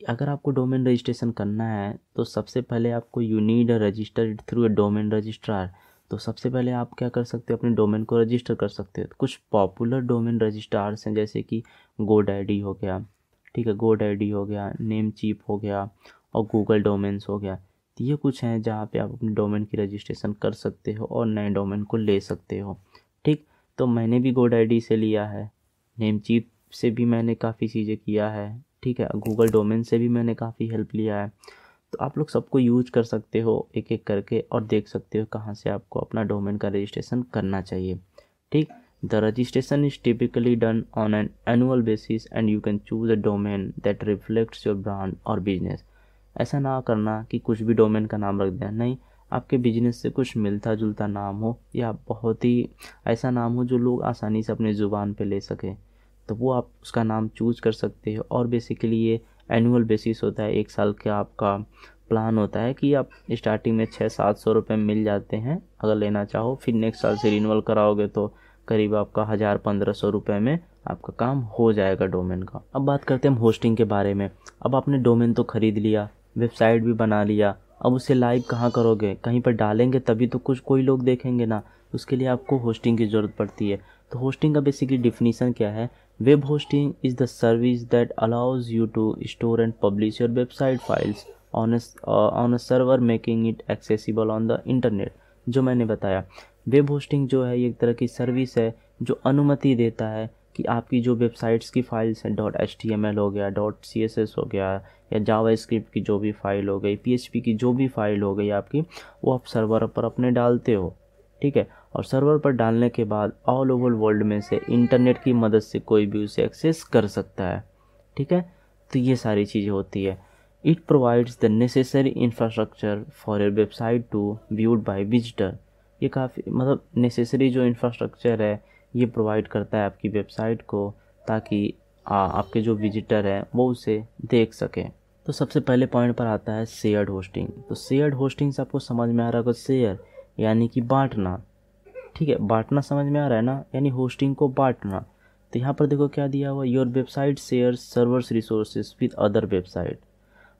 अगर आपको डोमेन रजिस्ट्रेशन करना है तो सबसे पहले आपको you need registered through a domain registrar तो सबसे पहले आप क्या कर सकते हो अपने डोमेन को रजिस्टर कर सकते हो कुछ पॉपुलर डोमेन रजिस्ट्रार्स हैं जैसे कि गोड आई हो गया ठीक है गोड आई हो गया नेम चीप हो गया और गूगल डोमेन्स हो गया तो ये कुछ हैं जहाँ पे आप अपने डोमेन की रजिस्ट्रेशन कर सकते हो और नए डोमेन को ले सकते हो ठीक तो मैंने भी गोड आई से लिया है नेमचीप से भी मैंने काफ़ी चीज़ें किया है ठीक है गूगल डोमेन से भी मैंने काफ़ी हेल्प लिया है तो आप लोग सबको यूज कर सकते हो एक एक करके और देख सकते हो कहाँ से आपको अपना डोमेन का रजिस्ट्रेशन करना चाहिए ठीक the registration is typically done on an annual basis and you can choose a domain that reflects your brand और बिजनेस ऐसा ना करना कि कुछ भी डोमेन का नाम रख दिया नहीं आपके बिजनेस से कुछ मिलता जुलता नाम हो या बहुत ही ऐसा नाम हो जो लोग आसानी से अपनी ज़ुबान पे ले सकें तो वो आप उसका नाम चूज कर सकते हो और बेसिकली ये एनुअल बेसिस होता है एक साल का आपका प्लान होता है कि आप स्टार्टिंग में छः सात सौ रुपये मिल जाते हैं अगर लेना चाहो फिर नेक्स्ट साल से रिनूअल कराओगे तो करीब आपका हज़ार पंद्रह सौ रुपये में आपका काम हो जाएगा डोमेन का अब बात करते हैं हम होस्टिंग के बारे में अब आपने डोमेन तो ख़रीद लिया वेबसाइट भी बना लिया अब उसे लाइव कहाँ करोगे कहीं पर डालेंगे तभी तो कुछ कोई लोग देखेंगे ना उसके लिए आपको होस्टिंग की ज़रूरत पड़ती है तो होस्टिंग का बेसिकली डिफिनीसन क्या है web hosting is the service that allows you to store and publish your website files on on a server making it accessible on the internet जो मैंने बताया वेब होस्टिंग जो है एक तरह की सर्विस है जो अनुमति देता है कि आपकी जो वेबसाइट्स की फाइल्स हैं dot H T M L हो गया डॉट सी एस एस हो गया या जावा स्क्रिप्ट की जो भी फाइल हो गई पी की जो भी फाइल हो गई आपकी वो आप सर्वर पर अपने डालते हो ठीक है और सर्वर पर डालने के बाद ऑल ओवर वर्ल्ड में से इंटरनेट की मदद से कोई भी उसे एक्सेस कर सकता है ठीक है तो ये सारी चीज़ें होती है it provides the necessary infrastructure for your website to viewed by visitor ये काफ़ी मतलब नेसेसरी जो इंफ्रास्ट्रक्चर है ये प्रोवाइड करता है आपकी वेबसाइट को ताकि आ, आपके जो विजिटर हैं वो उसे देख सकें तो सबसे पहले पॉइंट पर आता है शेयर्ड होस्टिंग तो शेयर्ड होस्टिंग से आपको समझ में आ रहा होगा शेयर यानी कि बांटना ठीक है बांटना समझ में आ रहा है ना यानी होस्टिंग को बांटना तो यहाँ पर देखो क्या दिया हुआ your website share servers resources with other website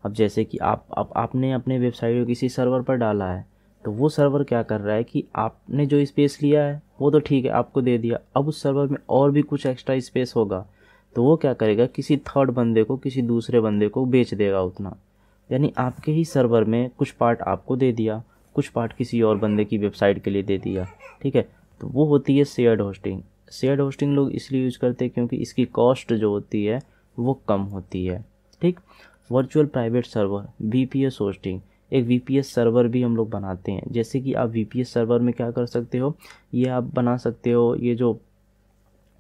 अब जैसे कि आप, आप आपने अपने वेबसाइट को किसी सर्वर पर डाला है तो वो सर्वर क्या कर रहा है कि आपने जो स्पेस लिया है वो तो ठीक है आपको दे दिया अब उस सर्वर में और भी कुछ एक्स्ट्रा स्पेस होगा तो वो क्या करेगा किसी थर्ड बंदे को किसी दूसरे बंदे को बेच देगा उतना यानी आपके ही सर्वर में कुछ पार्ट आपको दे दिया कुछ पार्ट किसी और बंदे की वेबसाइट के लिए दे दिया ठीक है तो वो होती है शेयर्ड होस्टिंग शेयर्ड होस्टिंग लोग इसलिए यूज करते हैं क्योंकि इसकी कॉस्ट जो होती है वो कम होती है ठीक virtual private server V hosting एक वी सर्वर भी हम लोग बनाते हैं जैसे कि आप वी सर्वर में क्या कर सकते हो ये आप बना सकते हो ये जो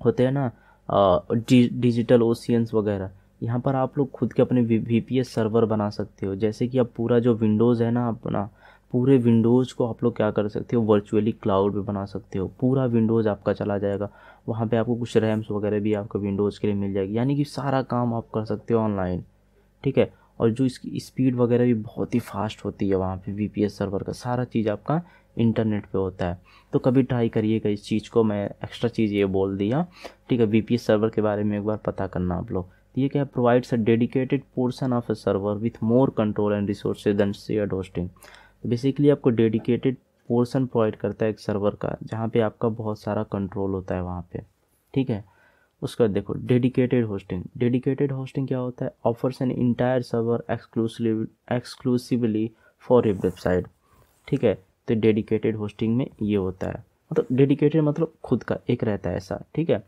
होते हैं ना डिजिटल ओशियंस वगैरह यहाँ पर आप लोग खुद के अपने वी पी एस सर्वर बना सकते हो जैसे कि आप पूरा जो विंडोज़ है ना अपना पूरे विंडोज़ को आप लोग क्या कर सकते हो वर्चुअली क्लाउड पे बना सकते हो पूरा विंडोज़ आपका चला जाएगा वहाँ पे आपको कुछ रैम्स वगैरह भी आपको विंडोज़ के लिए मिल जाएगी यानी कि सारा काम आप कर सकते हो ऑनलाइन ठीक है और जो इसकी स्पीड वगैरह भी बहुत ही फास्ट होती है वहाँ पे वी सर्वर का सारा चीज़ आपका इंटरनेट पे होता है तो कभी ट्राई करिएगा इस चीज़ को मैं एक्स्ट्रा चीज़ ये बोल दिया ठीक है वी सर्वर के बारे में एक बार पता करना आप लोग ये क्या provides a dedicated portion of a server with more control and resource than share hosting basically आपको डेडिकेटेड पोर्सन प्रोवाइड करता है एक सर्वर का जहाँ पे आपका बहुत सारा कंट्रोल होता है वहाँ पे ठीक है उसके बाद देखो डेडिकेटेड होस्टिंग डेडिकेटेड होस्टिंग क्या होता है offers an entire server exclusive exclusively for a website ठीक है तो डेडिकेटेड होस्टिंग में ये होता है मतलब डेडिकेटेड मतलब खुद का एक रहता है ऐसा ठीक है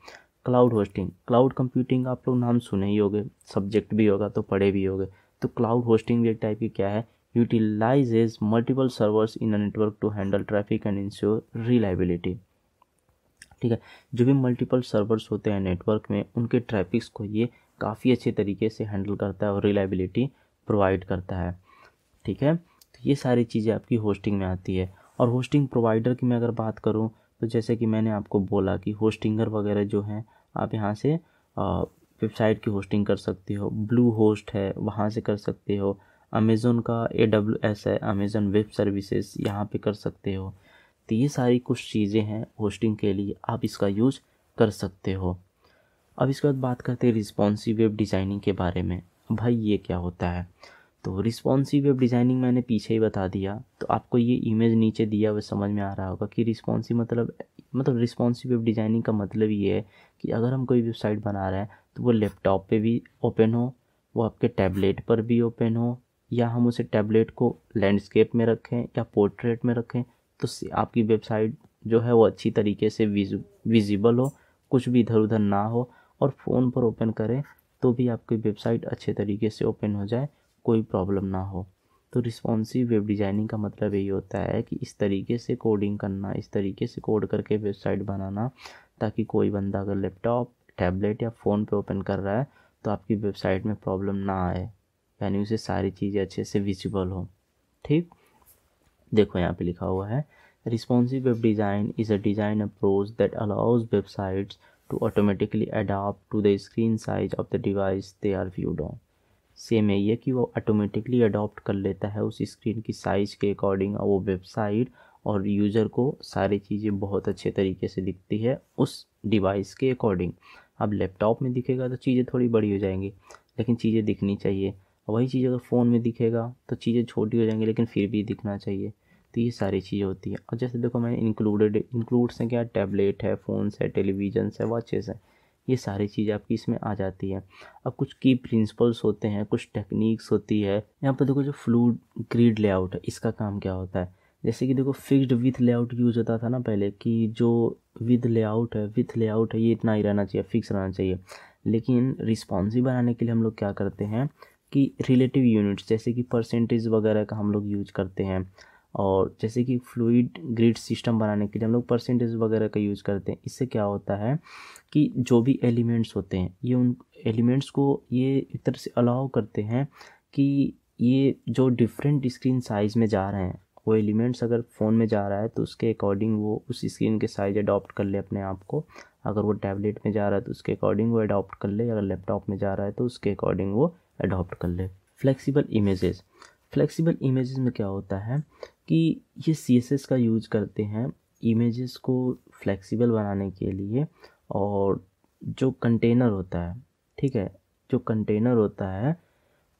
क्लाउड होस्टिंग क्लाउड कंप्यूटिंग आप लोग नाम सुने ही होंगे सब्जेक्ट भी होगा तो पढ़े भी होंगे तो क्लाउड होस्टिंग भी एक टाइप की क्या है utilises multiple servers in a network to handle traffic and ensure reliability ठीक है जो भी मल्टीपल सर्वर्स होते हैं नेटवर्क में उनके ट्रैफिक्स को ये काफ़ी अच्छे तरीके से हैंडल करता है और रिलायबिलिटी प्रोवाइड करता है ठीक है तो ये सारी चीज़ें आपकी होस्टिंग में आती है और होस्टिंग प्रोवाइडर की मैं अगर बात करूँ तो जैसे कि मैंने आपको बोला कि होस्टिंगर वगैरह जो हैं आप यहाँ से वेबसाइट की होस्टिंग कर सकते हो ब्लू होस्ट है वहाँ से कर सकते हो अमेज़ोन का ए डब्ल्यू एस है अमेजन वेब सर्विसेज यहाँ पे कर सकते हो तो ये सारी कुछ चीज़ें हैं होस्टिंग के लिए आप इसका यूज कर सकते हो अब इसके बाद बात करते हैं रिस्पॉन्सिव वेब डिज़ाइनिंग के बारे में भाई ये क्या होता है तो रिस्पॉन्सिव डिज़ाइनिंग मैंने पीछे ही बता दिया तो आपको ये इमेज नीचे दिया हुआ समझ में आ रहा होगा कि रिस्पॉन्सिव मतलब मतलब रिस्पॉन्सिव वेब डिज़ाइनिंग का मतलब ये है कि अगर हम कोई वेबसाइट बना रहे हैं तो वो लैपटॉप पे भी ओपन हो वो आपके टैबलेट पर भी ओपन हो या हम उसे टैबलेट को लैंडस्केप में रखें या पोर्ट्रेट में रखें तो आपकी वेबसाइट जो है वो अच्छी तरीके से विजिबल हो कुछ भी इधर उधर ना हो और फ़ोन पर ओपन करें तो भी आपकी वेबसाइट अच्छे तरीके से ओपन हो जाए कोई प्रॉब्लम ना हो तो रिस्पॉन्सिव वेब डिज़ाइनिंग का मतलब यही होता है कि इस तरीके से कोडिंग करना इस तरीके से कोड करके वेबसाइट बनाना ताकि कोई बंदा अगर लैपटॉप टैबलेट या फ़ोन पे ओपन कर रहा है तो आपकी वेबसाइट में प्रॉब्लम ना आए यानी उसे सारी चीज़ें अच्छे से विजिबल हो ठीक देखो यहाँ पे लिखा हुआ है responsive web design is a design approach that allows websites to automatically adapt to the screen size of the device they are viewed on same यही है कि वो ऑटोमेटिकली अडॉप्ट कर लेता है उस स्क्रीन की साइज़ के अकॉर्डिंग वो वेबसाइट और यूज़र को सारी चीज़ें बहुत अच्छे तरीके से दिखती है उस डिवाइस के अकॉर्डिंग अब लैपटॉप में दिखेगा तो चीज़ें थोड़ी बड़ी हो जाएंगी लेकिन चीज़ें दिखनी चाहिए वही चीज़ अगर फ़ोन में दिखेगा तो चीज़ें छोटी हो जाएंगी लेकिन फिर भी दिखना चाहिए तो ये सारी चीज़ें होती हैं और जैसे देखो मैंने इंक्लूडेड इंक्लूड्स हैं क्या टैबलेट है फ़ोन्स है टेलीविजन्स है वॉचेस हैं ये सारी चीज़ आपकी इसमें आ जाती है अब कुछ की प्रिंसिपल्स होते हैं कुछ टेक्निक्स होती है यहाँ पर देखो जो फ्लू ग्रीड लेआउट है इसका काम क्या होता है जैसे कि देखो फिक्स्ड विथ लेआउट यूज होता था ना पहले कि जो विथ लेआउट है विथ लेआउट है ये इतना ही रहना चाहिए फिक्स रहना चाहिए लेकिन रिस्पॉन्सिव बनाने के लिए हम लोग क्या करते हैं कि रिलेटिव यूनिट्स जैसे कि परसेंटेज वगैरह का हम लोग यूज करते हैं और जैसे कि फ्लूड ग्रिड सिस्टम बनाने के लिए हम लोग परसेंटेज वगैरह का यूज़ करते हैं इससे क्या होता है कि जो भी एलिमेंट्स होते हैं ये उन एलिमेंट्स को ये एक तरह से अलाउ करते हैं कि ये जो डिफरेंट स्क्रीन साइज़ में जा रहे हैं वो एलिमेंट्स अगर फ़ोन में जा रहा है तो उसके अकॉर्डिंग वो उस स्क्रीन के साइज़ अडॉप्ट कर ले अपने आप को अगर वो टैबलेट में जा रहा है तो उसके अकॉर्डिंग वो अडॉप्ट कर ले अगर लैपटॉप में जा रहा है तो उसके अकॉर्डिंग वो अडॉप्ट कर ले फ्लेक्सिबल इमेजेस फ्लेक्सिबल इमेजेस में क्या होता है कि ये सी का यूज़ करते हैं इमेजेस को फ्लेक्सिबल बनाने के लिए और जो कंटेनर होता है ठीक है जो कंटेनर होता है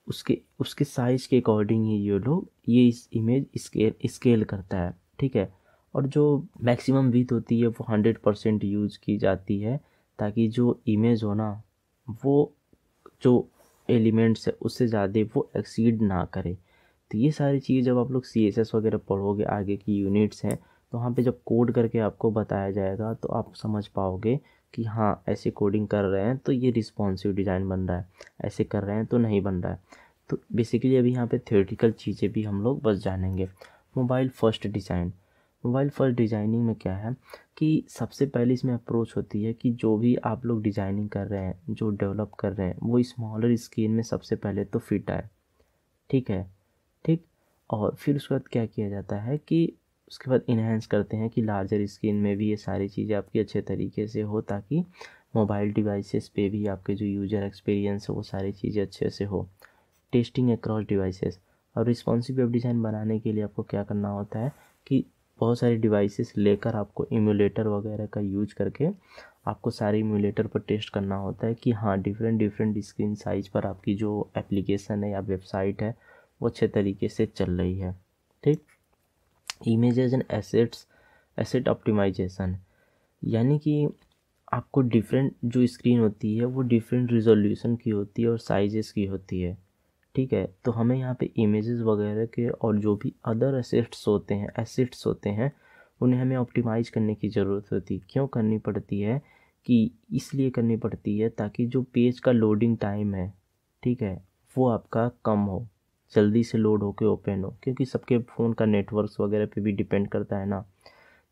उसके उसके साइज़ के अकॉर्डिंग ही ये लोग ये इस इमेज स्केल स्केल करता है ठीक है और जो मैक्सिमम विथ होती है वो हंड्रेड परसेंट यूज़ की जाती है ताकि जो इमेज हो ना वो जो एलिमेंट्स है उससे ज़्यादा वो एक्सीड ना करे तो ये सारी चीज़ जब आप लोग सी वगैरह पढ़ोगे आगे की यूनिट्स हैं तो वहाँ पे जब कोड करके आपको बताया जाएगा तो आप समझ पाओगे कि हाँ ऐसे कोडिंग कर रहे हैं तो ये रिस्पॉन्सिव डिज़ाइन बन रहा है ऐसे कर रहे हैं तो नहीं बन रहा है तो बेसिकली अभी यहाँ पे थियोरेटिकल चीज़ें भी हम लोग बस जानेंगे mobile first design mobile first designing में क्या है कि सबसे पहले इसमें अप्रोच होती है कि जो भी आप लोग डिज़ाइनिंग कर रहे हैं जो डेवलप कर रहे हैं वो स्मॉलर स्केल में सबसे पहले तो फिट आए ठीक है और फिर उसके बाद क्या किया जाता है कि उसके बाद इन्हेंस करते हैं कि लार्जर स्क्रीन में भी ये सारी चीज़ें आपकी अच्छे तरीके से हो ताकि मोबाइल डिवाइसेस पे भी आपके जो यूज़र एक्सपीरियंस है वो सारी चीज़ें अच्छे से हो टेस्टिंग अक्रॉस डिवाइसेस और रिस्पॉन्सिव वेब डिज़ाइन बनाने के लिए आपको क्या करना होता है कि बहुत सारे डिवाइसेस लेकर आपको इम्यूलेटर वगैरह का यूज करके आपको सारे इम्यूलेटर पर टेस्ट करना होता है कि हाँ डिफरेंट डिफरेंट स्क्रीन साइज़ पर आपकी जो एप्लीकेशन है या वेबसाइट है वो अच्छे तरीके से चल रही है ठीक images and assets asset optimization यानी कि आपको डिफरेंट जो स्क्रीन होती है वो डिफरेंट रिजोल्यूशन की होती है और साइजेस की होती है ठीक है तो हमें यहाँ पे इमेजेस वगैरह के और जो भी अदर एसेट्स होते हैं एसेट्स होते हैं उन्हें हमें ऑप्टिमाइज करने की ज़रूरत होती है क्यों करनी पड़ती है कि इसलिए करनी पड़ती है ताकि जो पेज का लोडिंग टाइम है ठीक है वो आपका कम हो जल्दी से लोड होके ओपन हो क्योंकि सबके फ़ोन का नेटवर्क्स वगैरह पे भी डिपेंड करता है ना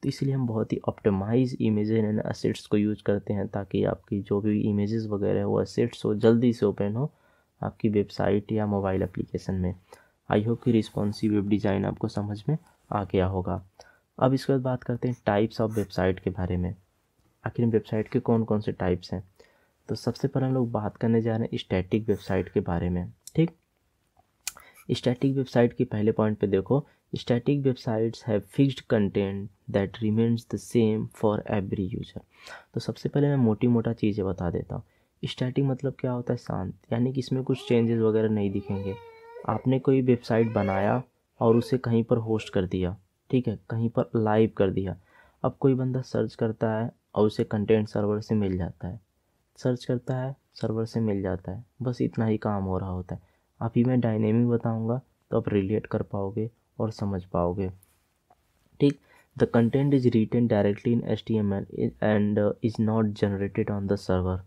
तो इसलिए हम बहुत ही ऑप्टिमाइज इमेज एंड असेट्स को यूज करते हैं ताकि आपकी जो भी इमेजेस वगैरह हो असेट्स हो जल्दी से ओपन हो आपकी वेबसाइट या मोबाइल अप्लीकेशन में आई होप कि रिस्पॉन्सिव वेब डिज़ाइन आपको समझ में आ गया होगा अब इसके बाद बात करते हैं टाइप्स ऑफ वेबसाइट के बारे में आखिर वेबसाइट के कौन कौन से टाइप्स हैं तो सबसे पहले हम लोग बात करने जा रहे हैं स्टैटिक वेबसाइट के बारे में ठीक स्टैटिक वेबसाइट के पहले पॉइंट पे देखो static websites have fixed content that remains the same for every user तो सबसे पहले मैं मोटी मोटा चीज़ें बता देता हूँ स्टैटिक मतलब क्या होता है शांत यानी कि इसमें कुछ चेंजेस वगैरह नहीं दिखेंगे आपने कोई वेबसाइट बनाया और उसे कहीं पर होस्ट कर दिया ठीक है कहीं पर लाइव कर दिया अब कोई बंदा सर्च करता है और उसे कंटेंट सर्वर से मिल जाता है सर्च करता है सर्वर से मिल जाता है बस इतना ही काम हो रहा होता है अभी मैं डायनेमिक बताऊँगा तो आप रिलेट कर पाओगे और समझ पाओगे ठीक the content is written directly in H T M L and is not generated on the server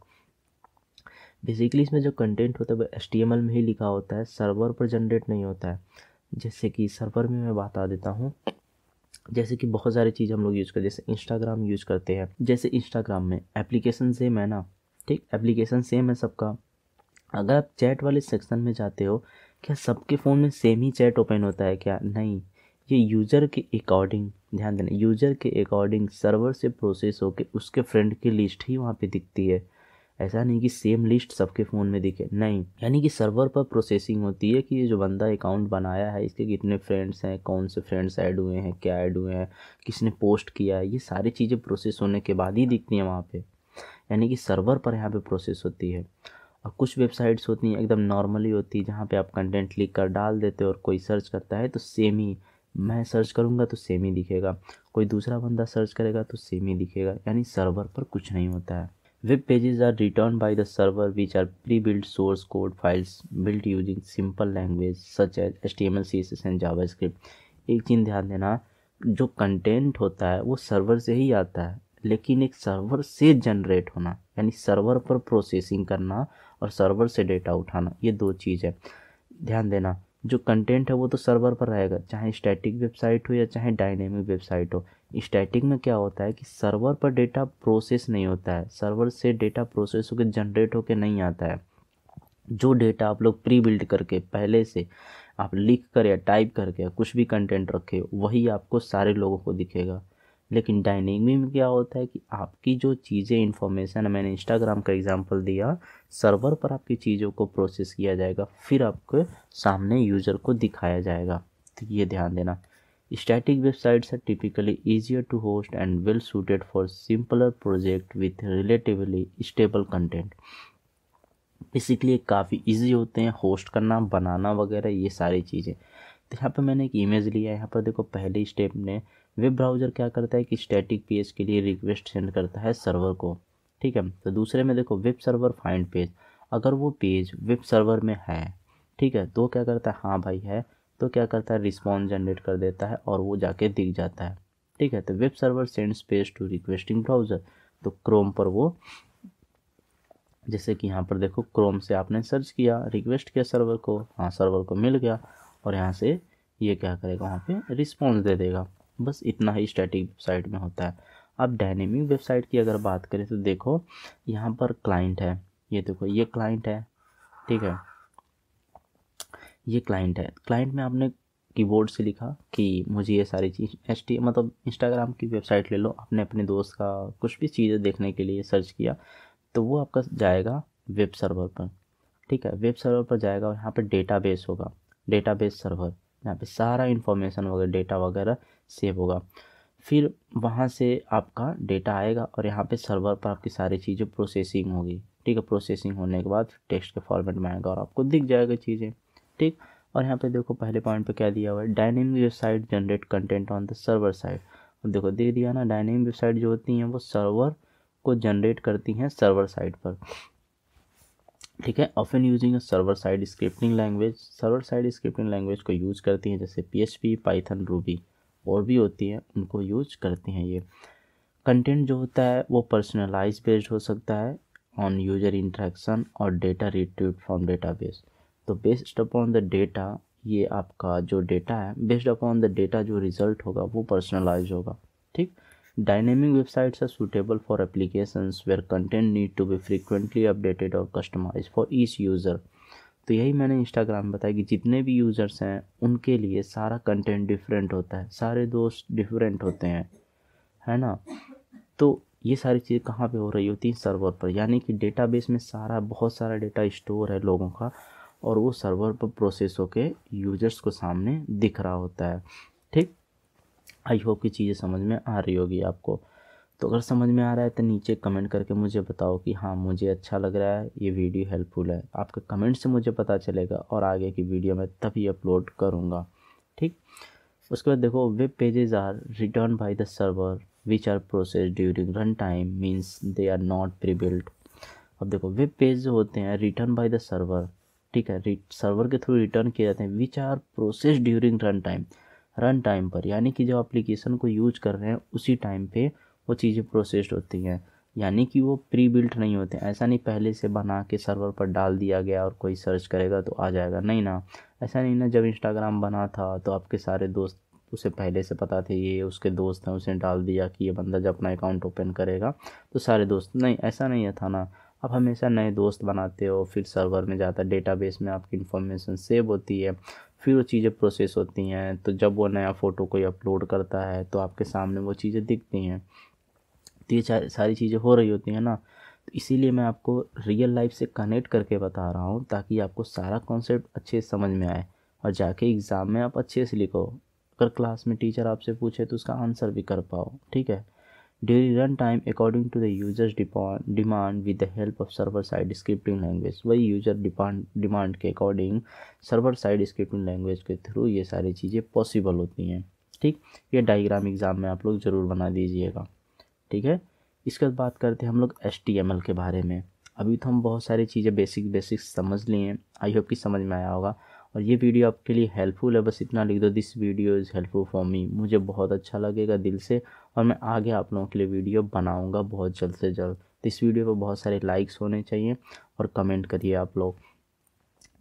basically इसमें जो कंटेंट होता है वो एल में ही लिखा होता है सर्वर पर जनरेट नहीं होता है जैसे कि सर्वर में मैं बता देता हूँ जैसे कि बहुत सारी चीज़ हम लोग यूज़ करते हैं जैसे इंस्टाग्राम यूज़ करते हैं जैसे इंस्टाग्राम में एप्लीकेशन सेम है ना ठीक एप्लीकेशन सेम है सबका अगर आप चैट वाले सेक्शन में जाते हो क्या सबके फ़ोन में सेम ही चैट ओपन होता है क्या नहीं ये यूज़र के अकॉर्डिंग ध्यान देना यूज़र के अकॉर्डिंग सर्वर से प्रोसेस होकर उसके फ्रेंड की लिस्ट ही वहाँ पे दिखती है ऐसा नहीं कि सेम लिस्ट सबके फ़ोन में दिखे नहीं यानी कि सर्वर पर प्रोसेसिंग होती है कि ये जो बंदा अकाउंट बनाया है इसके कितने फ्रेंड्स हैं कौन से फ्रेंड्स ऐड हुए हैं क्या ऐड हुए हैं किसने पोस्ट किया है ये सारी चीज़ें प्रोसेस होने के बाद ही दिखती हैं वहाँ पर यानी कि सर्वर पर यहाँ पर प्रोसेस होती है और कुछ वेबसाइट्स होती हैं एकदम नॉर्मली होती है जहाँ पे आप कंटेंट लिख कर डाल देते हो और कोई सर्च करता है तो सेम ही मैं सर्च करूँगा तो सेम ही दिखेगा कोई दूसरा बंदा सर्च करेगा तो सेम ही दिखेगा यानी सर्वर पर कुछ नहीं होता है web pages are return server which are pre build source code files are using simple language such as H T M L C S S and JavaScript एक चीज़ ध्यान देना जो कंटेंट होता है वो सर्वर से ही आता है लेकिन एक सर्वर से जनरेट होना यानी सर्वर पर प्रोसेसिंग करना और सर्वर से डेटा उठाना ये दो चीज़ है ध्यान देना जो कंटेंट है वो तो सर्वर पर रहेगा चाहे स्टैटिक वेबसाइट हो या चाहे डायनेमिक वेबसाइट हो स्टैटिक में क्या होता है कि सर्वर पर डेटा प्रोसेस नहीं होता है सर्वर से डेटा प्रोसेस होकर जनरेट होकर नहीं आता है जो डेटा आप लोग प्री बिल्ड करके पहले से आप लिख कर या टाइप करके कुछ भी कंटेंट रखे वही आपको सारे लोगों को दिखेगा लेकिन डायनेमिक में क्या होता है कि आपकी जो चीज़ें इन्फॉर्मेशन मैंने इंस्टाग्राम का एग्जांपल दिया सर्वर पर आपकी चीज़ों को प्रोसेस किया जाएगा फिर आपके सामने यूज़र को दिखाया जाएगा तो ये ध्यान देना static websites are typically easier to host and well suited for simpler project with relatively stable content basically काफ़ी ईजी होते हैं होस्ट करना बनाना वगैरह ये सारी चीज़ें तो यहाँ पर मैंने एक इमेज लिया है यहाँ पर देखो पहले स्टेप ने वेब ब्राउज़र क्या करता है कि स्टैटिक पेज के लिए रिक्वेस्ट सेंड करता है सर्वर को ठीक है तो दूसरे में देखो वेब सर्वर फाइंड पेज अगर वो पेज वेब सर्वर में है ठीक है तो क्या करता है हाँ भाई है तो क्या करता है रिस्पॉन्स जनरेट कर देता है और वो जाके दिख जाता है ठीक है तो web server sends page to requesting browser तो क्रोम पर वो जैसे कि यहाँ पर देखो क्रोम से आपने सर्च किया रिक्वेस्ट किया सर्वर को हाँ सर्वर को मिल गया और यहाँ से ये क्या करेगा वहाँ पे रिस्पॉन्स दे देगा बस इतना ही स्टैटिक वेबसाइट में होता है अब डायनेमिक वेबसाइट की अगर बात करें तो देखो यहाँ पर क्लाइंट है ये देखो ये क्लाइंट है ठीक है ये क्लाइंट है क्लाइंट में आपने कीबोर्ड से लिखा कि मुझे ये सारी चीज़ एस टी मतलब इंस्टाग्राम की वेबसाइट ले लो आपने अपने दोस्त का कुछ भी चीज़ें देखने के लिए सर्च किया तो वो आपका जाएगा वेब सर्वर पर ठीक है वेब सर्वर पर जाएगा और यहाँ पर डेटाबेस होगा डेटाबेस सर्वर यहाँ पे सारा इन्फॉर्मेशन वगैरह डेटा वगैरह सेव होगा फिर वहाँ से आपका डेटा आएगा और यहाँ पे सर्वर पर आपकी सारी चीज़ें प्रोसेसिंग होगी ठीक है प्रोसेसिंग होने के बाद टेक्स्ट के फॉर्मेट में आएगा और आपको दिख जाएगा चीज़ें ठीक और यहाँ पे देखो पहले पॉइंट पे क्या दिया हुआ है dynamic website generate content on the server side और देखो दे दिया ना डायनेमिक वेबसाइट जो होती हैं वो सर्वर को जनरेट करती हैं सर्वर साइड पर ठीक है often using a server side scripting language server side scripting language को यूज करती हैं जैसे पी पाइथन रूबी और भी होती हैं उनको यूज करती हैं ये कंटेंट जो होता है वो पर्सनलाइज बेस्ड हो सकता है ऑन यूजर इंट्रैक्शन और डेटा रिट्रीव फ्रॉम डेटाबेस तो बेस्ड अपॉन द डेटा ये आपका जो डेटा है बेस्ड अपॉन द डेटा जो रिजल्ट होगा वो पर्सनलाइज होगा ठीक Dynamic websites are suitable for applications where content need to be frequently updated or customized for each user. तो यही मैंने इंस्टाग्राम बताया कि जितने भी यूज़र्स हैं उनके लिए सारा कंटेंट डिफरेंट होता है सारे दोस्त डिफरेंट होते हैं है ना तो ये सारी चीज़ें कहाँ पे हो रही होती हैं सर्वर पर यानी कि डेटाबेस में सारा बहुत सारा डेटा स्टोर है लोगों का और वो सर्वर पर प्रोसेस होकर यूजर्स को सामने दिख रहा होता है ठीक आई होप कि चीज़ें समझ में आ रही होगी आपको तो अगर समझ में आ रहा है तो नीचे कमेंट करके मुझे बताओ कि हाँ मुझे अच्छा लग रहा है ये वीडियो हेल्पफुल है आपके कमेंट से मुझे पता चलेगा और आगे की वीडियो मैं तभी अपलोड करूँगा ठीक उसके बाद देखो web pages are return by the server which are process during run time means they are not prebuilt अब देखो वेब पेज जो होते हैं रिटर्न बाई द सर्वर ठीक है सर्वर के थ्रू रिटर्न किए जाते हैं which are process during run time run time पर यानी कि जब एप्लीकेशन को यूज कर रहे हैं उसी टाइम पे वो चीज़ें प्रोसेस्ड होती हैं यानी कि वो प्री बिल्ट नहीं होते ऐसा नहीं पहले से बना के सर्वर पर डाल दिया गया और कोई सर्च करेगा तो आ जाएगा नहीं ना ऐसा नहीं ना जब इंस्टाग्राम बना था तो आपके सारे दोस्त उसे पहले से पता थे ये उसके दोस्त हैं उसने डाल दिया कि ये बंदा जब अपना अकाउंट ओपन करेगा तो सारे दोस्त नहीं ऐसा नहीं था ना आप हमेशा नए दोस्त बनाते हो फिर सर्वर में जाता है डेटाबेस में आपकी इन्फॉर्मेशन सेव होती है फिर वो चीज़ें प्रोसेस होती हैं तो जब वो नया फ़ोटो कोई अपलोड करता है तो आपके सामने वो चीज़ें दिखती हैं तो ये सारी चीज़ें हो रही होती हैं ना तो इसीलिए मैं आपको रियल लाइफ से कनेक्ट करके बता रहा हूँ ताकि आपको सारा कॉन्सेप्ट अच्छे से समझ में आए और जाके एग्ज़ाम में आप अच्छे से लिखो अगर क्लास में टीचर आपसे पूछे तो उसका आंसर भी कर पाओ ठीक है during runtime according to the user's demand with the help of server-side scripting language वही यूजर डिमांड डिमांड के according server side scripting language के थ्रू ये सारी चीज़ें पॉसिबल होती हैं ठीक ये डायग्राम एग्ज़ाम में आप लोग ज़रूर बना दीजिएगा ठीक है इसके बाद बात करते हैं हम लोग एस के बारे में अभी तो हम बहुत सारी चीज़ें बेसिक बेसिक समझ लिए हैं आई होप कि समझ में आया होगा और ये वीडियो आपके लिए हेल्पफुल है बस इतना लिख दो this video is helpful for me मुझे बहुत अच्छा लगेगा दिल से और मैं आगे आप लोगों के लिए वीडियो बनाऊँगा बहुत जल्द से जल्द तो इस वीडियो को बहुत सारे लाइक्स होने चाहिए और कमेंट करिए आप लोग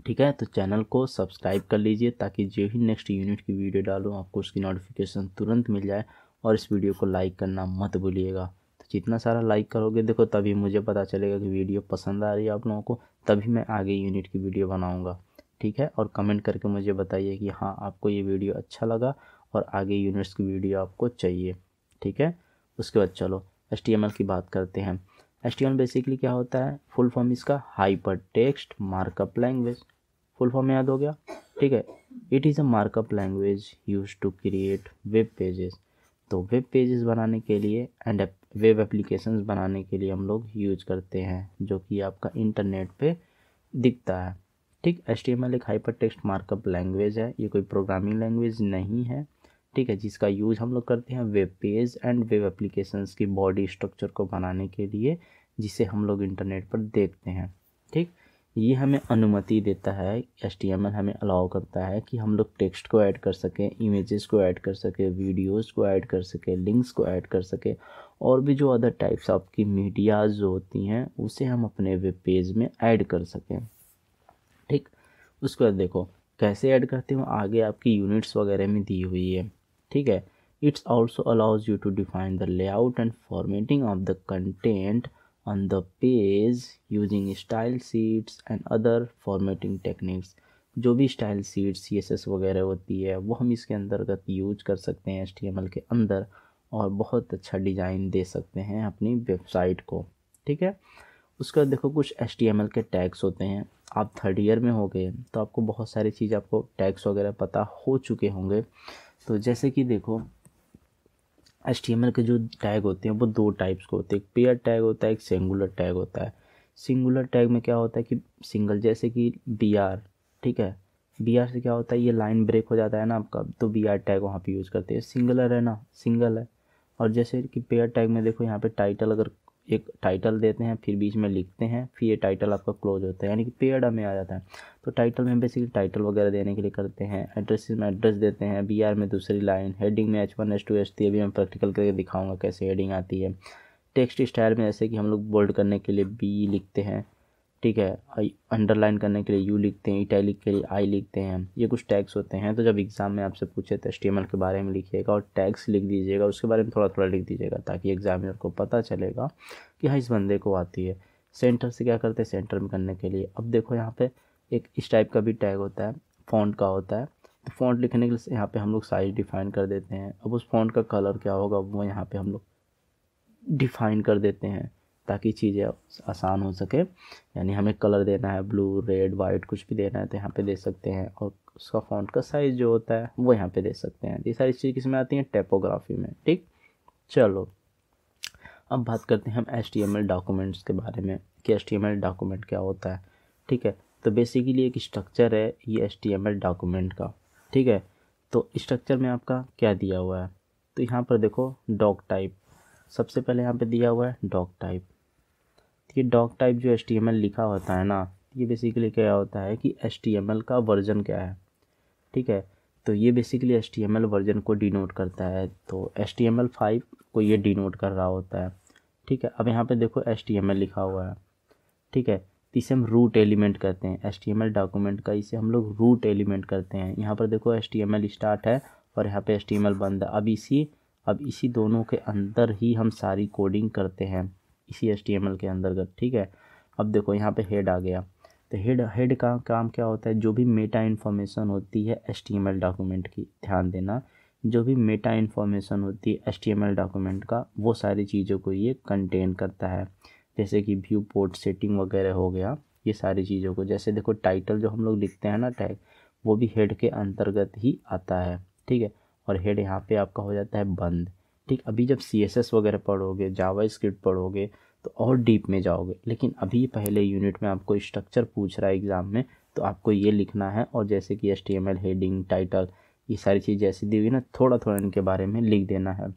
ठीक है तो चैनल को सब्सक्राइब कर लीजिए ताकि जो ही नेक्स्ट यूनिट की वीडियो डालूँ आपको उसकी नोटिफिकेशन तुरंत मिल जाए और इस वीडियो को लाइक करना मत भूलिएगा तो जितना सारा लाइक करोगे देखो तभी मुझे पता चलेगा कि वीडियो पसंद आ रही है आप लोगों को तभी मैं आगे यूनिट की वीडियो बनाऊँगा ठीक है और कमेंट करके मुझे बताइए कि हाँ आपको ये वीडियो अच्छा लगा और आगे यूनिट्स की वीडियो आपको चाहिए ठीक है उसके बाद चलो एच की बात करते हैं एस बेसिकली क्या होता है फुल फॉर्म इसका hyper text markup language full form याद हो गया ठीक है it is a markup language use to create web pages तो वेब पेजेस बनाने के लिए एंड वेब एप्लीकेशन बनाने के लिए हम लोग यूज करते हैं जो कि आपका इंटरनेट पे दिखता है ठीक एच टी एम एल एक हाइपर टेक्स्ट मार्कअप लैंग्वेज है ये कोई प्रोग्रामिंग लैंग्वेज नहीं है ठीक है जिसका यूज़ हम लोग करते हैं web page and web applications की बॉडी स्ट्रक्चर को बनाने के लिए जिसे हम लोग इंटरनेट पर देखते हैं ठीक ये हमें अनुमति देता है एस हमें अलाउ करता है कि हम लोग टेक्स्ट को ऐड कर सकें इमेजेस को ऐड कर सकें वीडियोस को ऐड कर सकें लिंक्स को ऐड कर सकें और भी जो अदर टाइप्स ऑफ की मीडियाज होती हैं उसे हम अपने वेब पेज में ऐड कर सकें ठीक उसके बाद देखो कैसे ऐड करते हो आगे आपकी यूनिट्स वगैरह में दी हुई है ठीक है it's also allows you to define the layout and formatting of the content on the page using style sheets and other formatting techniques जो भी स्टाइल सी एस एस वगैरह होती है वो हम इसके अंतर्गत यूज कर सकते हैं एल के अंदर और बहुत अच्छा डिज़ाइन दे सकते हैं अपनी वेबसाइट को ठीक है उसका देखो कुछ एल के टैग्स होते हैं आप थर्ड ईयर में हो गए तो आपको बहुत सारी चीज़ आपको टैग्स वगैरह पता हो चुके होंगे तो जैसे कि देखो एच के जो टैग होते हैं वो दो टाइप्स के होते हैं एक पेयर टैग होता है एक सिंगुलर टैग होता है सिंगुलर टैग में क्या होता है कि सिंगल जैसे कि बी आर ठीक है बी आर से क्या होता है ये लाइन ब्रेक हो जाता है ना आपका तो बी आर टैग वहाँ पे यूज़ करते हैं सिंगलर है ना सिंगल है और जैसे कि पेयर टैग में देखो यहाँ पे टाइटल अगर एक टाइटल देते हैं फिर बीच में लिखते हैं फिर ये टाइटल आपका क्लोज होता है यानी कि पेड में आ जाता है तो टाइटल में बेसिकली टाइटल वगैरह देने के लिए करते हैं एड्रेस में एड्रेस देते हैं बी आर में दूसरी लाइन हेडिंग में H one H two H three अभी मैं प्रैक्टिकल करके दिखाऊंगा कैसे हेडिंग आती है टेक्स्ट स्टाइल में जैसे कि हम लोग बोल्ड करने के लिए बी लिखते हैं ठीक है आई अंडरलाइन करने के लिए यू लिखते हैं इटैलिक के लिए आई लिखते हैं ये कुछ टैग्स होते हैं तो जब एग्ज़ाम में आपसे पूछे तो एस के बारे में लिखिएगा और टैग्स लिख दीजिएगा उसके बारे में थोड़ा थोड़ा लिख दीजिएगा ताकि एग्ज़ामिनर को पता चलेगा कि हाँ इस बंदे को आती है सेंटर से क्या करते हैं सेंटर में करने के लिए अब देखो यहाँ पर एक इस टाइप का भी टैग होता है फ़ॉन्ट का होता है तो फ़ॉन्ट लिखने के लिए यहाँ पे हम लोग साइज़ डिफाइन कर देते हैं अब उस फ़ॉन्ट का कलर क्या होगा वो यहाँ पे हम लोग डिफाइन कर देते हैं ताकि चीज़ें आसान हो सके यानी हमें कलर देना है ब्लू रेड वाइट कुछ भी देना है तो यहाँ पे दे सकते हैं और उसका फ़ॉन्ट का साइज़ जो होता है वो यहाँ पे दे सकते हैं ये सारी चीज़ किसमें आती हैं टेपोग्राफी में ठीक चलो अब बात करते हैं हम H T M L documents के बारे में कि H T M L document क्या होता है ठीक है तो बेसिकली एक स्ट्रक्चर है ये H T M L document का ठीक है तो स्ट्रक्चर में आपका क्या दिया हुआ है तो यहाँ पर देखो डॉक टाइप सबसे पहले यहाँ पे दिया हुआ है डॉक टाइप ये डॉक टाइप जो एस लिखा होता है ना ये बेसिकली क्या होता है कि एस का वर्जन क्या है ठीक है तो ये बेसिकली एस वर्जन को डिनोट करता है तो एस टी फाइव को ये डिनोट कर रहा होता है ठीक है अब यहाँ पे देखो एस लिखा हुआ है ठीक है तो इसे हम रूट एलिमेंट करते हैं एच डॉक्यूमेंट का इसे हम लोग रूट एलिमेंट करते हैं यहाँ पर देखो एच स्टार्ट है और यहाँ पर एस बंद है अब इसी अब इसी दोनों के अंदर ही हम सारी कोडिंग करते हैं इसी एस के अंतर्गत ठीक है अब देखो यहाँ पे हेड आ गया तो हेड हेड का काम क्या होता है जो भी मेटा इन्फॉर्मेशन होती है एस डॉक्यूमेंट की ध्यान देना जो भी मेटा इन्फॉर्मेशन होती है एस डॉक्यूमेंट का वो सारी चीज़ों को ये कंटेन करता है जैसे कि व्यू पोर्ट सेटिंग वगैरह हो गया ये सारी चीज़ों को जैसे देखो टाइटल जो हम लोग लिखते हैं ना टैग वो भी हेड के अंतर्गत ही आता है ठीक है और हेड यहाँ पे आपका हो जाता है बंद ठीक अभी जब सी एस एस वगैरह पढ़ोगे जावा स्क्रिप्ट पढ़ोगे तो और डीप में जाओगे लेकिन अभी पहले यूनिट में आपको स्ट्रक्चर पूछ रहा है एग्ज़ाम में तो आपको ये लिखना है और जैसे कि H T M L heading title ये सारी चीज़ जैसी दी हुई ना थोड़ा थोड़ा इनके बारे में लिख देना है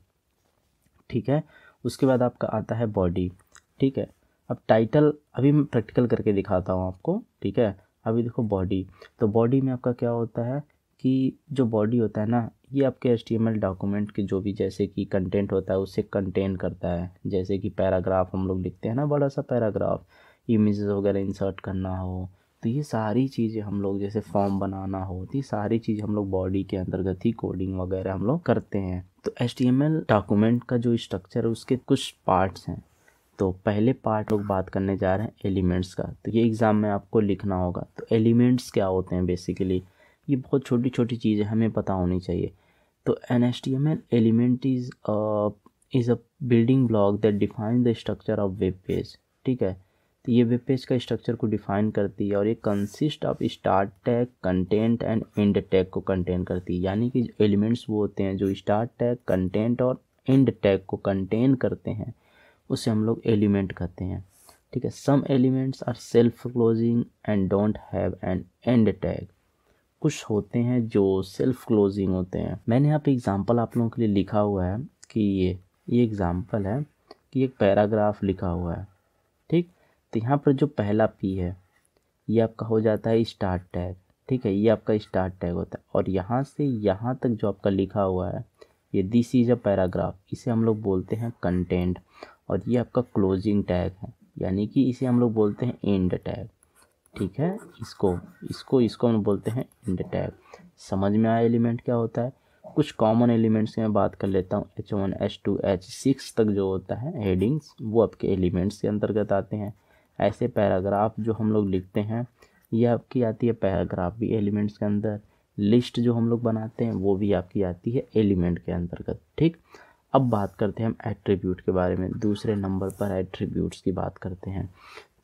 ठीक है उसके बाद आपका आता है बॉडी ठीक है अब टाइटल अभी मैं प्रैक्टिकल करके दिखाता हूँ आपको ठीक है अभी देखो बॉडी तो बॉडी में आपका क्या होता है कि जो बॉडी होता है ना ये आपके एच डॉक्यूमेंट के जो भी जैसे कि कंटेंट होता है उसे कंटेन करता है जैसे कि पैराग्राफ हम लोग लिखते हैं ना बड़ा सा पैराग्राफ इमेजेस वगैरह इंसर्ट करना हो तो ये सारी चीज़ें हम लोग जैसे फॉर्म बनाना हो तो ये सारी चीज़ हम लोग बॉडी के अंतर्गत ही कोडिंग वगैरह हम लोग करते हैं तो एच डॉक्यूमेंट का जो स्ट्रक्चर है उसके कुछ पार्ट्स हैं तो पहले पार्ट लोग बात करने जा रहे हैं एलिमेंट्स का तो ये एग्ज़ाम में आपको लिखना होगा तो एलिमेंट्स क्या होते हैं बेसिकली ये बहुत छोटी छोटी चीज़ें हमें पता होनी चाहिए तो an H T M L element is is a building block that define the structure of web page ठीक है तो ये वेब पेज का स्ट्रक्चर को डिफाइन करती है और ये consist of start tag content and end tag को कंटेन करती है यानी कि एलिमेंट्स वो होते हैं जो स्टार्ट टैग कंटेंट और एंड टैग को कंटेन करते हैं उसे हम लोग एलिमेंट कहते हैं ठीक है some elements are self closing and don't have an end tag कुछ होते हैं जो सेल्फ क्लोजिंग होते हैं मैंने यहाँ पे एग्ज़ाम्पल आप लोगों के लिए लिखा हुआ है कि ये ये एग्ज़ाम्पल है कि एक पैराग्राफ लिखा हुआ है ठीक तो यहाँ पर जो पहला पी है ये आपका हो जाता है स्टार्ट टैग ठीक है ये आपका स्टार्ट टैग होता है और यहाँ से यहाँ तक जो आपका लिखा हुआ है ये दिस इज़ अ पैराग्राफ इसे हम लोग बोलते हैं कंटेंट और ये आपका क्लोजिंग टैग है यानी कि इसे हम लोग बोलते हैं एंड टैग ठीक है इसको इसको इसको हम बोलते हैं इंड टैग समझ में आया एलिमेंट क्या होता है कुछ कॉमन एलिमेंट्स की मैं बात कर लेता हूँ H one H two H six तक जो होता है हेडिंग्स वो आपके एलिमेंट्स के अंतर्गत आते हैं ऐसे पैराग्राफ जो हम लोग लिखते हैं ये आपकी आती है पैराग्राफ भी एलिमेंट्स के अंदर लिस्ट जो हम लोग बनाते हैं वो भी आपकी आती है एलिमेंट के अंतर्गत ठीक अब बात करते हैं हम एट्रीब्यूट के बारे में दूसरे नंबर पर एट्रीब्यूट्स की बात करते हैं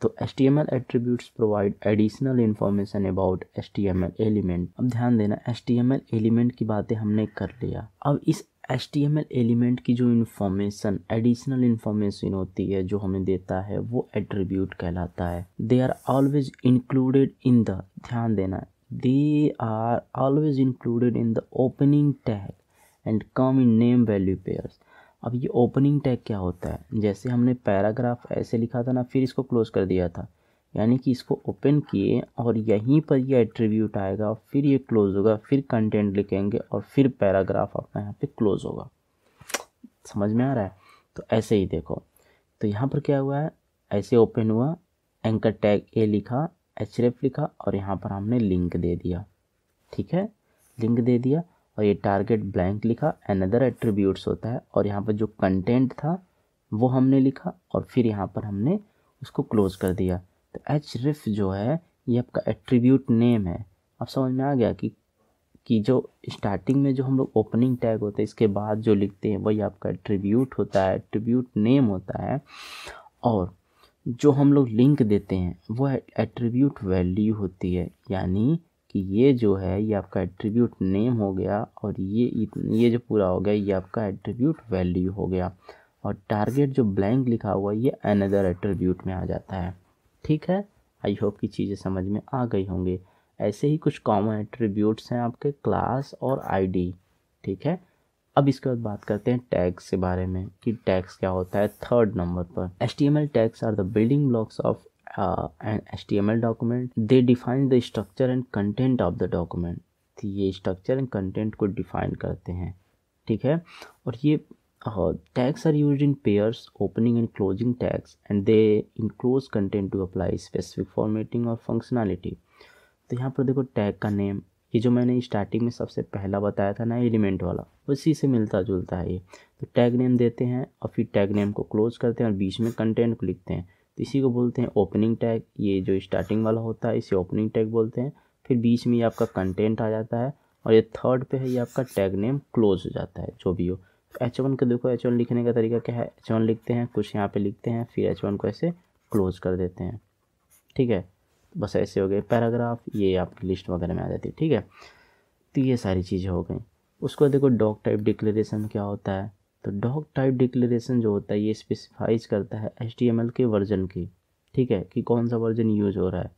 तो H T M L attributes provide additional information about H T M L element अब ध्यान देना H T M L element की बातें हमने कर लिया अब इस H T M L element की जो इन्फॉर्मेशन एडिशनल इन्फॉर्मेशन होती है जो हमें देता है वो एट्रीब्यूट कहलाता है they are always included in the ध्यान देना they are always included in the opening tag and come in name value pairs अब ये ओपनिंग टैग क्या होता है जैसे हमने पैराग्राफ ऐसे लिखा था ना फिर इसको क्लोज कर दिया था यानी कि इसको ओपन किए और यहीं पर ये एट्रीब्यूट आएगा फिर ये क्लोज होगा फिर कंटेंट लिखेंगे और फिर पैराग्राफ अपना यहाँ पे क्लोज होगा समझ में आ रहा है तो ऐसे ही देखो तो यहाँ पर क्या हुआ है ऐसे ओपन हुआ एंकर टैग ए लिखा एच लिखा और यहाँ पर हमने लिंक दे दिया ठीक है लिंक दे दिया और ये टारगेट ब्लैंक लिखा अनदर एट्रीब्यूट्स होता है और यहाँ पर जो कंटेंट था वो हमने लिखा और फिर यहाँ पर हमने उसको क्लोज कर दिया तो एच रिफ जो है ये आपका एट्रीब्यूट नेम है अब समझ में आ गया कि कि जो स्टार्टिंग में जो हम लोग ओपनिंग टैग होते हैं इसके बाद जो लिखते हैं वही आपका एट्रीब्यूट होता है एट्रीब्यूट नेम होता है और जो हम लोग लिंक देते हैं वह एट्रीब्यूट वैल्यू होती है यानी कि ये जो है ये आपका एट्रीब्यूट नेम हो गया और ये ये जो पूरा हो गया ये आपका एट्रीब्यूट वैल्यू हो गया और टारगेट जो ब्लैंक लिखा हुआ ये अनदर एट्रीब्यूट में आ जाता है ठीक है आई होप की चीज़ें समझ में आ गई होंगी ऐसे ही कुछ कॉमन एट्रीब्यूट्स हैं आपके क्लास और आई ठीक है अब इसके बाद बात करते हैं टैग्स के बारे में कि टैग्स क्या होता है थर्ड नंबर पर H T M L tags are the building blocks of and H T M L document they define the structure and content of the document ये स्ट्रक्चर एंड कंटेंट को define करते हैं ठीक है और ये tags are use in pairs opening and closing tags and they enclose content to apply specific formatting और functionality तो यहाँ पर देखो टैग का नेम ये जो मैंने स्टार्टिंग में सबसे पहला बताया था ना एलिमेंट वाला उसी से मिलता जुलता है ये तो टैग नेम देते हैं और फिर टैग नेम को क्लोज करते हैं और बीच में कंटेंट को लिखते हैं तो इसी को बोलते हैं ओपनिंग टैग ये जो स्टार्टिंग वाला होता है इसे ओपनिंग टैग बोलते हैं फिर बीच में ये आपका कंटेंट आ जाता है और ये थर्ड पे है ये आपका टैग नेम क्लोज हो जाता है जो भी हो तो एच वन का देखो एच वन लिखने का तरीका क्या है एच वन लिखते हैं कुछ यहाँ पे लिखते हैं फिर एच वन को ऐसे क्लोज कर देते हैं ठीक है बस ऐसे हो गए पैराग्राफ ये आपकी लिस्ट वगैरह में आ जाती है ठीक है तो ये सारी चीज़ें हो गई उसको देखो डॉक टाइप डिक्लेरेशन क्या होता है तो डॉग टाइप डिक्लेरेशन जो होता है ये स्पेसिफाइज करता है एच के वर्जन की ठीक है कि कौन सा वर्जन यूज हो रहा है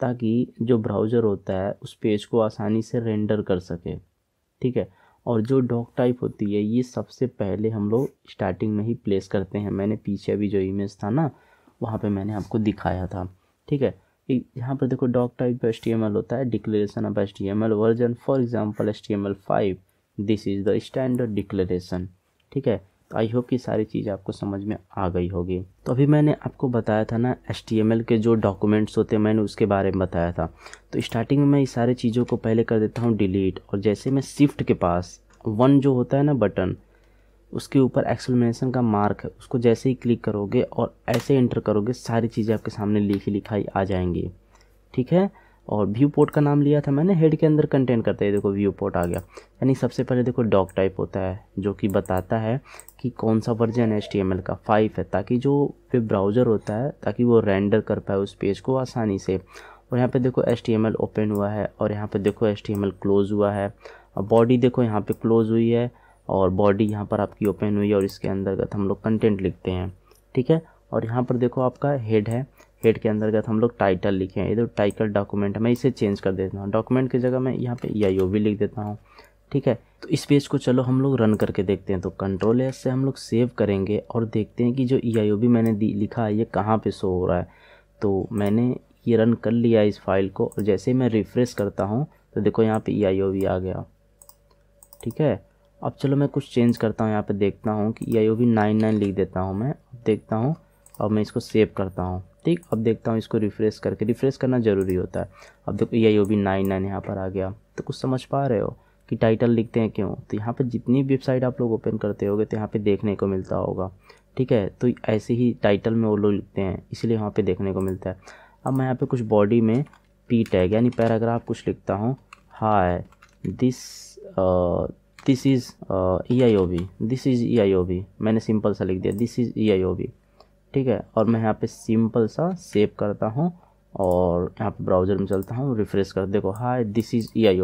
ताकि जो ब्राउज़र होता है उस पेज को आसानी से रेंडर कर सके ठीक है और जो डॉक टाइप होती है ये सबसे पहले हम लोग स्टार्टिंग में ही प्लेस करते हैं मैंने पीछे भी जो इमेज था ना वहाँ पे मैंने आपको दिखाया था ठीक है यहाँ पर देखो डॉक टाइप एच टी होता है declaration of H version for example H T five this is the standard declaration ठीक है तो आई होप कि सारी चीज़ आपको समझ में आ गई होगी तो अभी मैंने आपको बताया था ना एस के जो डॉक्यूमेंट्स होते हैं मैंने उसके बारे में बताया था तो स्टार्टिंग में मैं इस सारी चीज़ों को पहले कर देता हूँ डिलीट और जैसे मैं स्विफ्ट के पास वन जो होता है ना बटन उसके ऊपर एक्सप्लेनेशन का मार्क है उसको जैसे ही क्लिक करोगे और ऐसे इंटर करोगे सारी चीज़ें आपके सामने लिखी लिखाई आ जाएंगी ठीक है और व्यू पोर्ट का नाम लिया था मैंने हेड के अंदर कंटेन करते हैं देखो व्यू पोर्ट आ गया यानी सबसे पहले देखो डॉक टाइप होता है जो कि बताता है कि कौन सा वर्जन है एच का फाइव है ताकि जो वेब ब्राउज़र होता है ताकि वो रेंडर कर पाए उस पेज को आसानी से और यहाँ पे देखो एच ओपन हुआ है और यहाँ पे देखो एच क्लोज़ हुआ है बॉडी देखो यहाँ पे क्लोज़ हुई है और बॉडी यहाँ पर आपकी ओपन हुई है और इसके अंदर हम लोग कंटेंट लिखते हैं ठीक है और यहाँ पर देखो आपका हेड है हेड के अंतर्गत हम लोग टाइटल लिखे हैं इधर टाइटल डॉक्यूमेंट मैं इसे चेंज कर देता हूँ डॉक्यूमेंट की जगह मैं यहाँ पे या e यो भी लिख देता हूँ ठीक है तो इस पेज को चलो हम लोग रन करके देखते हैं तो कंट्रोल एस से हम लोग सेव करेंगे और देखते हैं कि जो ई आई ओ भी मैंने लिखा है ये कहाँ पे शो हो रहा है तो मैंने ये रन कर लिया इस फाइल को और जैसे ही मैं रिफ़्रेश करता हूँ तो देखो यहाँ पे ई आई ओ भी आ गया ठीक है अब चलो मैं कुछ चेंज करता हूँ यहाँ पे देखता हूँ कि ई आई ओ भी नाइन नाइन लिख देता हूँ मैं देखता हूँ और मैं इसको सेव करता हूँ ठीक अब देखता हूँ इसको रिफ़्रेश करके रिफ़्रेश करना ज़रूरी होता है अब देखो ये भी नाइन नाइन यहाँ पर आ गया तो कुछ समझ पा रहे हो कि टाइटल लिखते हैं क्यों तो यहाँ पर जितनी वेबसाइट आप लोग ओपन करते होगे तो यहाँ पर देखने को मिलता होगा ठीक है तो ऐसे ही टाइटल में वो लोग लिखते हैं इसीलिए वहाँ पर देखने को मिलता है अब मैं यहाँ पर कुछ बॉडी में पी टैग यानी पैराग्राफ कुछ लिखता हूँ hi this this is E I O B this is E I O B मैंने सिंपल सा लिख दिया this is E I O B ठीक है और मैं यहाँ पे सिंपल सा सेव करता हूँ और यहाँ पे ब्राउज़र में चलता हूँ रिफ़्रेश कर देखो hi this is E I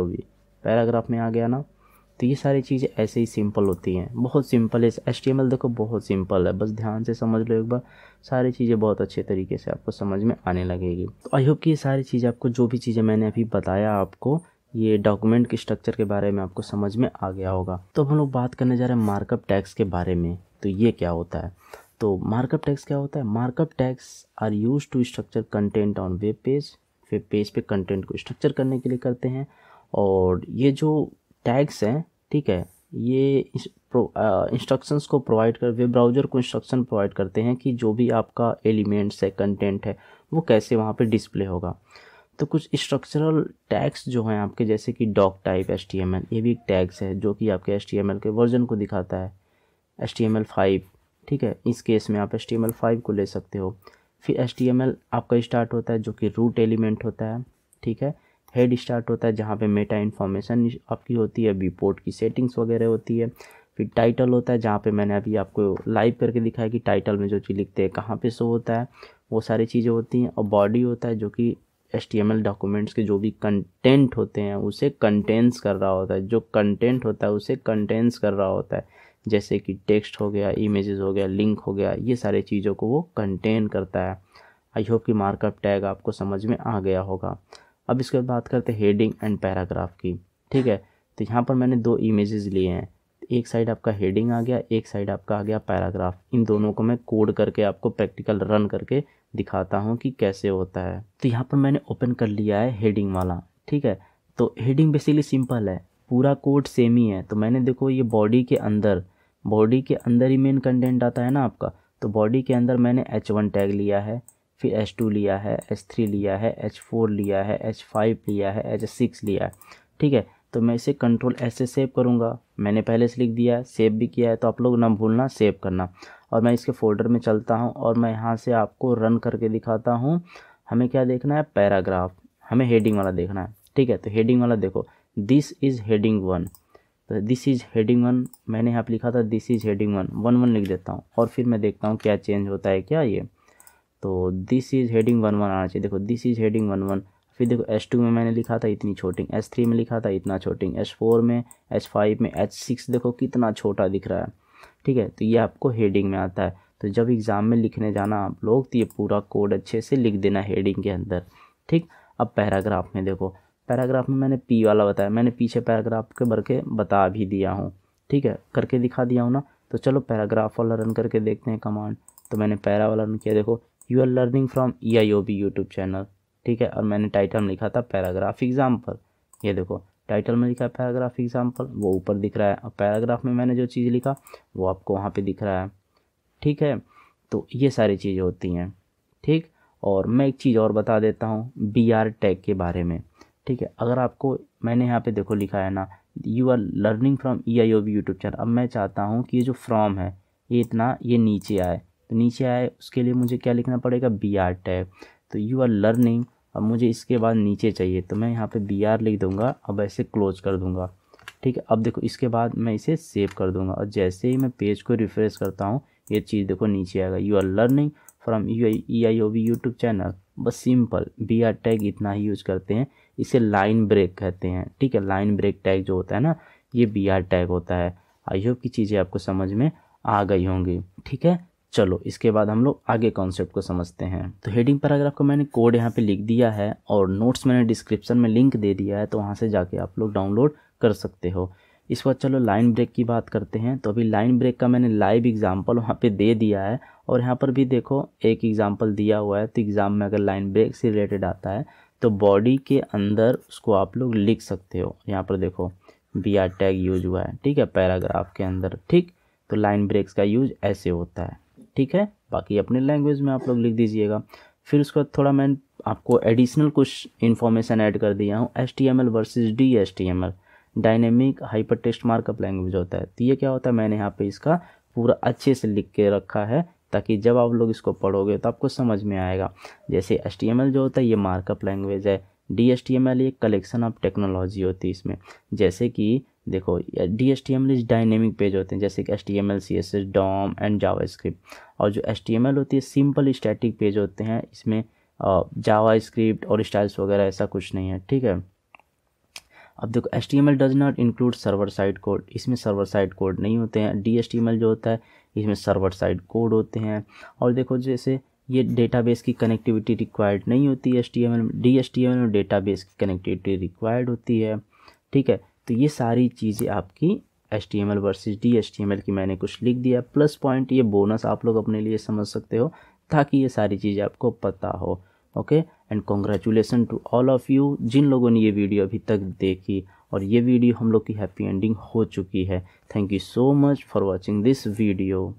paragraph में आ गया ना तो ये सारी चीज़ें ऐसे ही सिंपल होती हैं बहुत सिंपल है एस टी देखो बहुत सिंपल है बस ध्यान से समझ लो एक बार सारी चीज़ें बहुत अच्छे तरीके से आपको समझ में आने लगेगी तो आई होप कि ये सारी चीज़ें आपको जो भी चीज़ें मैंने अभी बताया आपको ये डॉक्यूमेंट के स्ट्रक्चर के बारे में आपको समझ में आ गया होगा तो हम लोग बात करने जा रहे हैं मार्कअप टैक्स के बारे में तो ये क्या होता है तो मार्कअप टैक्स क्या होता है markup tags are use to structure content on web page web page पे कंटेंट को स्ट्रक्चर करने के लिए करते हैं और ये जो टैग्स हैं ठीक है ये इंस्ट्रक्शंस को प्रोवाइड कर वेब ब्राउज़र को इंस्ट्रक्शन प्रोवाइड करते हैं कि जो भी आपका एलिमेंट्स है कंटेंट है वो कैसे वहाँ पे डिस्प्ले होगा तो कुछ स्ट्रक्चरल टैग्स जो हैं आपके जैसे कि डॉक टाइप एस ये भी एक टैग्स है जो कि आपके एस के वर्जन को दिखाता है H T M L five ठीक है इस केस में आप एस टी को ले सकते हो फिर एल आपका स्टार्ट होता है जो कि रूट एलिमेंट होता है ठीक है हेड स्टार्ट होता है जहाँ पे मेटा इन्फॉर्मेशन आपकी होती है पोर्ट की सेटिंग्स वगैरह होती है फिर टाइटल होता है जहाँ पे मैंने अभी आपको लाइव करके दिखाया कि टाइटल में जो चीज़ लिखते हैं कहाँ पे शो होता है वो सारी चीज़ें होती हैं और बॉडी होता है जो कि एल डॉक्यूमेंट्स के जो भी कंटेंट होते हैं उसे कंटेंस कर रहा होता है जो कंटेंट होता है उसे कंटेंस कर रहा होता है जैसे कि टेक्स्ट हो गया इमेजेस हो गया लिंक हो गया ये सारे चीज़ों को वो कंटेन करता है आई होप कि मार्कअप टैग आपको समझ में आ गया होगा अब इसके बाद बात करते हैं हेडिंग एंड पैराग्राफ की ठीक है तो यहाँ पर मैंने दो इमेजेस लिए हैं एक साइड आपका हेडिंग आ गया एक साइड आपका आ गया पैराग्राफ इन दोनों को मैं कोड करके आपको प्रैक्टिकल रन करके दिखाता हूँ कि कैसे होता है तो यहाँ पर मैंने ओपन कर लिया है हेडिंग वाला ठीक है तो हेडिंग बेसिकली सिंपल है पूरा कोड सेम ही है तो मैंने देखो ये बॉडी के अंदर बॉडी के अंदर ही मेन कंटेंट आता है ना आपका तो बॉडी के अंदर मैंने एच वन टैग लिया है फिर एच टू लिया है एच थ्री लिया है एच फोर लिया है एच फाइव लिया है एच सिक्स लिया है ठीक है तो मैं इसे कंट्रोल एस से सेव करूँगा मैंने पहले से लिख दिया है सेव भी किया है तो आप लोग ना भूलना सेव करना और मैं इसके फोल्डर में चलता हूँ और मैं यहाँ से आपको रन करके दिखाता हूँ हमें क्या देखना है पैराग्राफ हमें हेडिंग वाला देखना है ठीक है तो हेडिंग वाला देखो दिस इज़ हेडिंग वन तो दिस इज़ हेडिंग वन मैंने यहाँ पर लिखा था this is heading one one one लिख देता हूँ और फिर मैं देखता हूँ क्या चेंज होता है क्या ये तो this is heading one one आना चाहिए देखो this is heading one one फिर देखो एस टू में मैंने लिखा था इतनी छोटिंग एस थ्री में लिखा था इतना छोटिंग एस फोर में एस फाइव में एच सिक्स देखो कितना छोटा दिख रहा है ठीक है तो ये आपको हेडिंग में आता है तो जब एग्ज़ाम में लिखने जाना आप लोग तो ये पूरा कोड अच्छे से लिख देना हेडिंग के अंदर ठीक अब पैराग्राफ में देखो पैराग्राफ में मैंने पी वाला बताया मैंने पीछे पैराग्राफ के भर के बता भी दिया हूँ ठीक है करके दिखा दिया हूँ ना तो चलो पैराग्राफ वाला रन करके देखते हैं कमांड तो मैंने पैरा वाला रन किया देखो you are learning from E I O B YouTube channel ठीक है और मैंने टाइटल में लिखा था पैराग्राफ एग्जाम्पल ये देखो टाइटल में लिखा है पैराग्राफ एग्जाम्पल वो ऊपर दिख रहा है और पैराग्राफ में मैंने जो चीज़ लिखा वो आपको वहाँ पे दिख रहा है ठीक है तो ये सारी चीज़ें होती हैं ठीक और मैं एक चीज़ और बता देता हूँ बी आर टैग के बारे में ठीक है अगर आपको मैंने यहाँ पे देखो लिखा है ना you are learning from E I O V YouTube channel अब मैं चाहता हूँ कि ये जो फ्रॉम है ये इतना ये नीचे आए तो नीचे आए उसके लिए मुझे क्या लिखना पड़ेगा बी आर टैग तो यू आर लर्निंग अब मुझे इसके बाद नीचे चाहिए तो मैं यहाँ पे बी आर लिख दूँगा अब ऐसे क्लोज कर दूँगा ठीक है अब देखो इसके बाद मैं इसे सेव कर दूँगा और जैसे ही मैं पेज को रिफ्रेश करता हूँ ये चीज़ देखो नीचे आएगा you are learning from U I E I O V YouTube channel बस सिंपल बी आर टैग इतना ही यूज करते हैं इसे लाइन ब्रेक कहते हैं ठीक है लाइन ब्रेक टैग जो होता है ना ये बी आर टैग होता है आई होप की चीज़ें आपको समझ में आ गई होंगी ठीक है चलो इसके बाद हम लोग आगे कॉन्सेप्ट को समझते हैं तो हेडिंग पैराग्राफ का मैंने कोड यहाँ पे लिख दिया है और नोट्स मैंने डिस्क्रिप्शन में लिंक दे दिया है तो वहाँ से जाके आप लोग डाउनलोड कर सकते हो इस बार चलो लाइन ब्रेक की बात करते हैं तो अभी लाइन ब्रेक का मैंने लाइव एग्जाम्पल वहाँ पर दे दिया है और यहाँ पर भी देखो एक एग्जाम्पल दिया हुआ है तो एग्ज़ाम में अगर लाइन ब्रेक से रिलेटेड आता है तो बॉडी के अंदर उसको आप लोग लिख सकते हो यहाँ पर देखो बी आर टैग यूज हुआ है ठीक है पैराग्राफ के अंदर ठीक तो लाइन ब्रेक्स का यूज ऐसे होता है ठीक है बाकी अपने लैंग्वेज में आप लोग लिख दीजिएगा फिर उसके बाद थोड़ा मैं आपको एडिशनल कुछ इन्फॉर्मेशन ऐड कर दिया हूँ H T M L versus D S T M L dynamic hyper text markup language होता है तो ये क्या होता है मैंने यहाँ पे इसका पूरा अच्छे से लिख के रखा है ताकि जब आप लोग इसको पढ़ोगे तो आपको समझ में आएगा जैसे एस जो होता है ये मार्कअप लैंग्वेज है D S T M L एक कलेक्शन ऑफ टेक्नोलॉजी होती है इसमें जैसे कि देखो D S T M L dynamic page होते हैं जैसे कि H T M L C S S DOM and JavaScript और जो एस टी एम एल होती है सिंपल स्टैटिक पेज होते हैं इसमें जावा स्क्रिप्ट और स्टाइल्स वगैरह ऐसा कुछ नहीं है ठीक है अब देखो H T M L does not include server side code इसमें सर्वर साइड कोड नहीं होते हैं D S T M L जो होता है इसमें सर्वर साइड कोड होते हैं और देखो जैसे ये डेटाबेस की कनेक्टिविटी रिक्वायर्ड नहीं होती S T M L D S T M L में डेटाबेस की कनेक्टिविटी रिक्वायर्ड होती है ठीक है तो ये सारी चीज़ें आपकी S T M L versus D S T M L की मैंने कुछ लिख दिया प्लस पॉइंट ये बोनस आप लोग अपने लिए समझ सकते हो ताकि ये सारी चीज़ें आपको पता हो okay and congratulations to all of you जिन लोगों ने ये वीडियो अभी तक देखी और ये वीडियो हम लोग की हैप्पी एंडिंग हो चुकी है thank you so much for watching this video